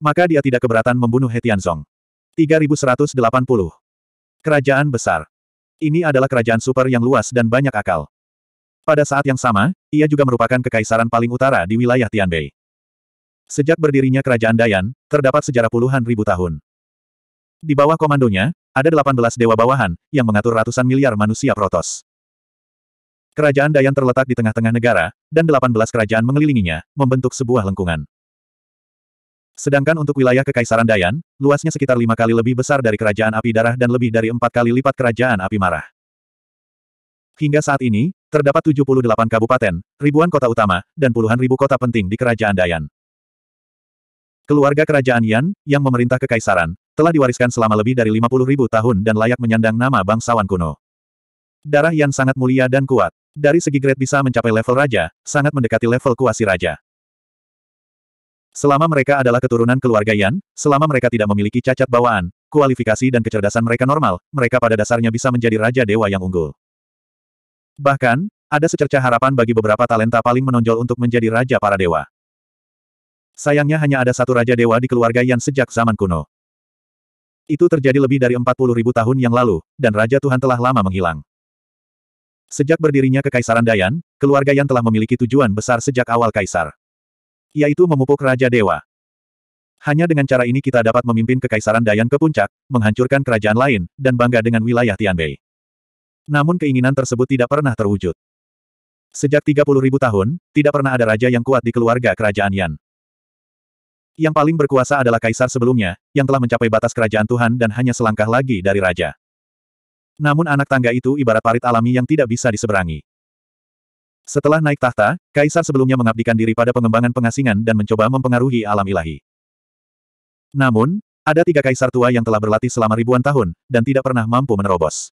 maka dia tidak keberatan membunuh He Tianzong. 3180 Kerajaan Besar ini adalah kerajaan super yang luas dan banyak akal. Pada saat yang sama, ia juga merupakan kekaisaran paling utara di wilayah Tianbei. Sejak berdirinya kerajaan Dayan, terdapat sejarah puluhan ribu tahun. Di bawah komandonya, ada 18 dewa bawahan, yang mengatur ratusan miliar manusia protos. Kerajaan Dayan terletak di tengah-tengah negara, dan 18 kerajaan mengelilinginya, membentuk sebuah lengkungan. Sedangkan untuk wilayah Kekaisaran Dayan, luasnya sekitar lima kali lebih besar dari Kerajaan Api Darah dan lebih dari empat kali lipat Kerajaan Api Marah. Hingga saat ini, terdapat 78 kabupaten, ribuan kota utama, dan puluhan ribu kota penting di Kerajaan Dayan. Keluarga Kerajaan Yan, yang memerintah Kekaisaran, telah diwariskan selama lebih dari 50 ribu tahun dan layak menyandang nama bangsawan kuno. Darah Yan sangat mulia dan kuat. Dari segi grade bisa mencapai level raja, sangat mendekati level kuasi raja. Selama mereka adalah keturunan keluarga Yan, selama mereka tidak memiliki cacat bawaan, kualifikasi dan kecerdasan mereka normal, mereka pada dasarnya bisa menjadi Raja Dewa yang unggul. Bahkan, ada secerca harapan bagi beberapa talenta paling menonjol untuk menjadi Raja para Dewa. Sayangnya hanya ada satu Raja Dewa di keluarga Yan sejak zaman kuno. Itu terjadi lebih dari 40 ribu tahun yang lalu, dan Raja Tuhan telah lama menghilang. Sejak berdirinya Kekaisaran Dayan, keluarga Yan telah memiliki tujuan besar sejak awal kaisar yaitu memupuk Raja Dewa. Hanya dengan cara ini kita dapat memimpin Kekaisaran Dayan ke puncak, menghancurkan kerajaan lain, dan bangga dengan wilayah Tianbei. Namun keinginan tersebut tidak pernah terwujud. Sejak 30.000 tahun, tidak pernah ada raja yang kuat di keluarga kerajaan Yan. Yang paling berkuasa adalah kaisar sebelumnya, yang telah mencapai batas kerajaan Tuhan dan hanya selangkah lagi dari raja. Namun anak tangga itu ibarat parit alami yang tidak bisa diseberangi. Setelah naik tahta, kaisar sebelumnya mengabdikan diri pada pengembangan pengasingan dan mencoba mempengaruhi alam ilahi. Namun, ada tiga kaisar tua yang telah berlatih selama ribuan tahun, dan tidak pernah mampu menerobos.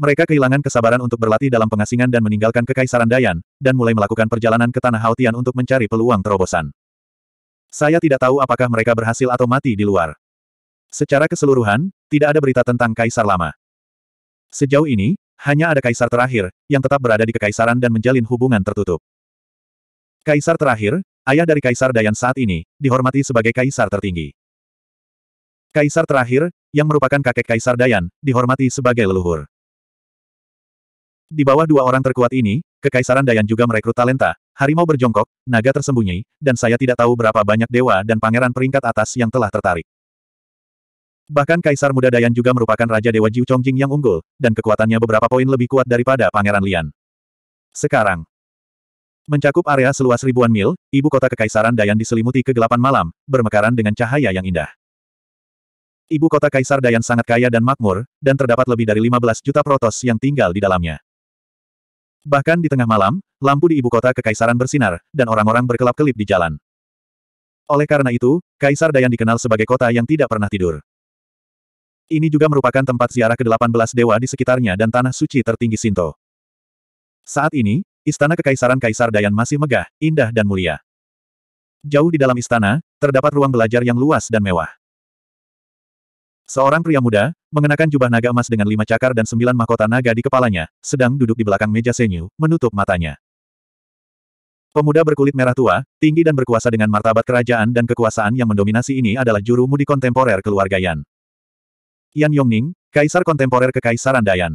Mereka kehilangan kesabaran untuk berlatih dalam pengasingan dan meninggalkan kekaisaran Dayan, dan mulai melakukan perjalanan ke Tanah Hautian untuk mencari peluang terobosan. Saya tidak tahu apakah mereka berhasil atau mati di luar. Secara keseluruhan, tidak ada berita tentang kaisar lama. Sejauh ini, hanya ada kaisar terakhir, yang tetap berada di kekaisaran dan menjalin hubungan tertutup. Kaisar terakhir, ayah dari Kaisar Dayan saat ini, dihormati sebagai kaisar tertinggi. Kaisar terakhir, yang merupakan kakek Kaisar Dayan, dihormati sebagai leluhur. Di bawah dua orang terkuat ini, Kekaisaran Dayan juga merekrut talenta, harimau berjongkok, naga tersembunyi, dan saya tidak tahu berapa banyak dewa dan pangeran peringkat atas yang telah tertarik. Bahkan Kaisar Muda Dayan juga merupakan Raja Dewa Jiu Chongjing yang unggul, dan kekuatannya beberapa poin lebih kuat daripada Pangeran Lian. Sekarang, mencakup area seluas ribuan mil, ibu kota Kekaisaran Dayan diselimuti kegelapan malam, bermekaran dengan cahaya yang indah. Ibu kota Kaisar Dayan sangat kaya dan makmur, dan terdapat lebih dari 15 juta protos yang tinggal di dalamnya. Bahkan di tengah malam, lampu di ibu kota Kekaisaran bersinar, dan orang-orang berkelap-kelip di jalan. Oleh karena itu, Kaisar Dayan dikenal sebagai kota yang tidak pernah tidur. Ini juga merupakan tempat ziarah ke-18 dewa di sekitarnya dan tanah suci tertinggi Sinto. Saat ini, istana kekaisaran Kaisar Dayan masih megah, indah dan mulia. Jauh di dalam istana, terdapat ruang belajar yang luas dan mewah. Seorang pria muda, mengenakan jubah naga emas dengan lima cakar dan sembilan mahkota naga di kepalanya, sedang duduk di belakang meja senyu, menutup matanya. Pemuda berkulit merah tua, tinggi dan berkuasa dengan martabat kerajaan dan kekuasaan yang mendominasi ini adalah juru mudi kontemporer keluarga Yan. Yan Yongning, kaisar kontemporer kekaisaran Dayan.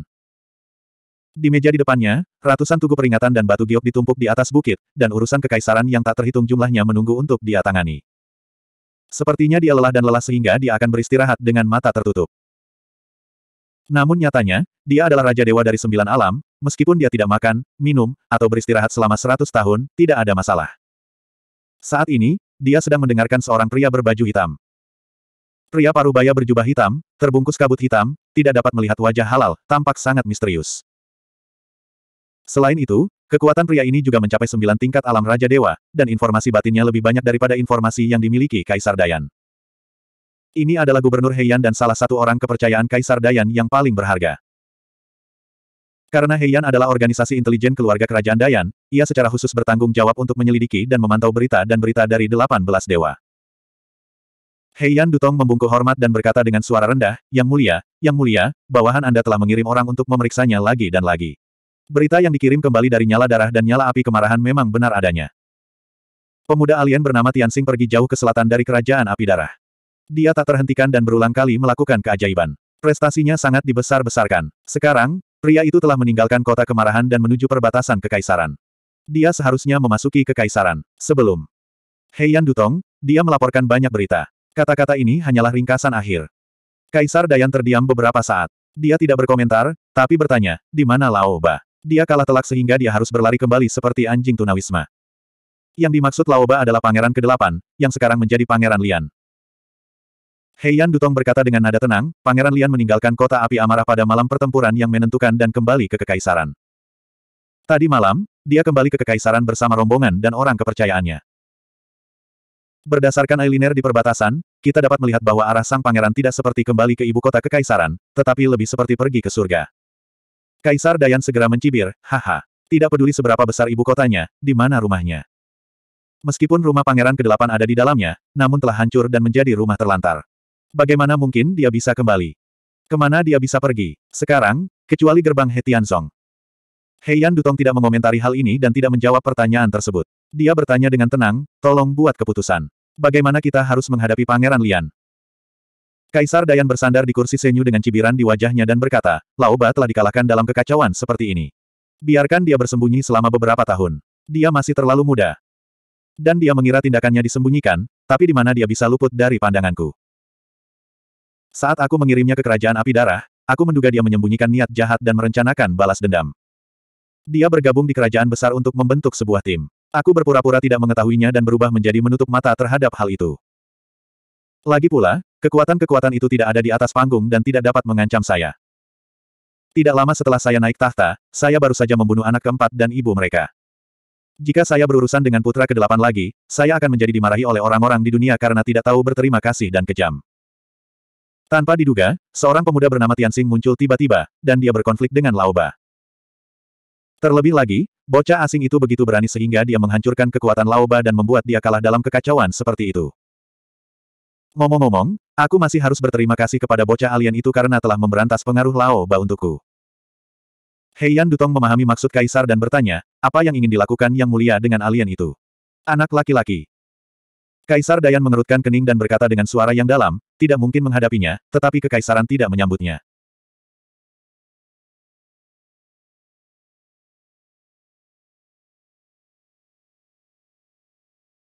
Di meja di depannya, ratusan tugu peringatan dan batu giok ditumpuk di atas bukit, dan urusan kekaisaran yang tak terhitung jumlahnya menunggu untuk dia tangani. Sepertinya dia lelah dan lelah sehingga dia akan beristirahat dengan mata tertutup. Namun nyatanya, dia adalah Raja Dewa dari Sembilan Alam, meskipun dia tidak makan, minum, atau beristirahat selama seratus tahun, tidak ada masalah. Saat ini, dia sedang mendengarkan seorang pria berbaju hitam. Pria paruh baya berjubah hitam, terbungkus kabut hitam, tidak dapat melihat wajah halal, tampak sangat misterius. Selain itu, kekuatan pria ini juga mencapai sembilan tingkat alam Raja Dewa, dan informasi batinnya lebih banyak daripada informasi yang dimiliki Kaisar Dayan. Ini adalah Gubernur Heian dan salah satu orang kepercayaan Kaisar Dayan yang paling berharga. Karena Heian adalah organisasi intelijen keluarga kerajaan Dayan, ia secara khusus bertanggung jawab untuk menyelidiki dan memantau berita dan berita dari 18 dewa. Heian Dutong membungkuk hormat dan berkata dengan suara rendah, Yang mulia, yang mulia, bawahan Anda telah mengirim orang untuk memeriksanya lagi dan lagi. Berita yang dikirim kembali dari nyala darah dan nyala api kemarahan memang benar adanya. Pemuda alien bernama Tianxing pergi jauh ke selatan dari kerajaan api darah. Dia tak terhentikan dan berulang kali melakukan keajaiban. Prestasinya sangat dibesar-besarkan. Sekarang, pria itu telah meninggalkan kota kemarahan dan menuju perbatasan kekaisaran. Dia seharusnya memasuki kekaisaran. Sebelum Heian Dutong, dia melaporkan banyak berita. Kata-kata ini hanyalah ringkasan akhir. Kaisar Dayan terdiam beberapa saat. Dia tidak berkomentar, tapi bertanya, di mana Laoba? Dia kalah telak sehingga dia harus berlari kembali seperti anjing tunawisma. Yang dimaksud Laoba adalah pangeran ke-8, yang sekarang menjadi pangeran Lian. Heian Dutong berkata dengan nada tenang, pangeran Lian meninggalkan kota api amarah pada malam pertempuran yang menentukan dan kembali ke kekaisaran. Tadi malam, dia kembali ke kekaisaran bersama rombongan dan orang kepercayaannya. Berdasarkan eyeliner di perbatasan, kita dapat melihat bahwa arah sang pangeran tidak seperti kembali ke ibu kota kekaisaran, tetapi lebih seperti pergi ke surga. Kaisar Dayan segera mencibir, haha. Tidak peduli seberapa besar ibu kotanya, di mana rumahnya. Meskipun rumah pangeran ke-8 ada di dalamnya, namun telah hancur dan menjadi rumah terlantar. Bagaimana mungkin dia bisa kembali? Kemana dia bisa pergi? Sekarang, kecuali gerbang Hetian Song. Heian Dutong tidak mengomentari hal ini dan tidak menjawab pertanyaan tersebut. Dia bertanya dengan tenang, tolong buat keputusan. Bagaimana kita harus menghadapi Pangeran Lian? Kaisar Dayan bersandar di kursi senyu dengan cibiran di wajahnya dan berkata, Laoba telah dikalahkan dalam kekacauan seperti ini. Biarkan dia bersembunyi selama beberapa tahun. Dia masih terlalu muda. Dan dia mengira tindakannya disembunyikan, tapi di mana dia bisa luput dari pandanganku. Saat aku mengirimnya ke kerajaan api darah, aku menduga dia menyembunyikan niat jahat dan merencanakan balas dendam. Dia bergabung di kerajaan besar untuk membentuk sebuah tim. Aku berpura-pura tidak mengetahuinya dan berubah menjadi menutup mata terhadap hal itu. Lagi pula, kekuatan-kekuatan itu tidak ada di atas panggung dan tidak dapat mengancam saya. Tidak lama setelah saya naik tahta, saya baru saja membunuh anak keempat dan ibu mereka. Jika saya berurusan dengan putra kedelapan lagi, saya akan menjadi dimarahi oleh orang-orang di dunia karena tidak tahu berterima kasih dan kejam. Tanpa diduga, seorang pemuda bernama Tianxing muncul tiba-tiba, dan dia berkonflik dengan Laoba. Terlebih lagi, bocah asing itu begitu berani sehingga dia menghancurkan kekuatan Laoba dan membuat dia kalah dalam kekacauan seperti itu. Ngomong-ngomong, aku masih harus berterima kasih kepada bocah alien itu karena telah memberantas pengaruh Laoba untukku. Heian Dutong memahami maksud Kaisar dan bertanya, apa yang ingin dilakukan yang mulia dengan alien itu? Anak laki-laki. Kaisar Dayan mengerutkan kening dan berkata dengan suara yang dalam, tidak mungkin menghadapinya, tetapi kekaisaran tidak menyambutnya.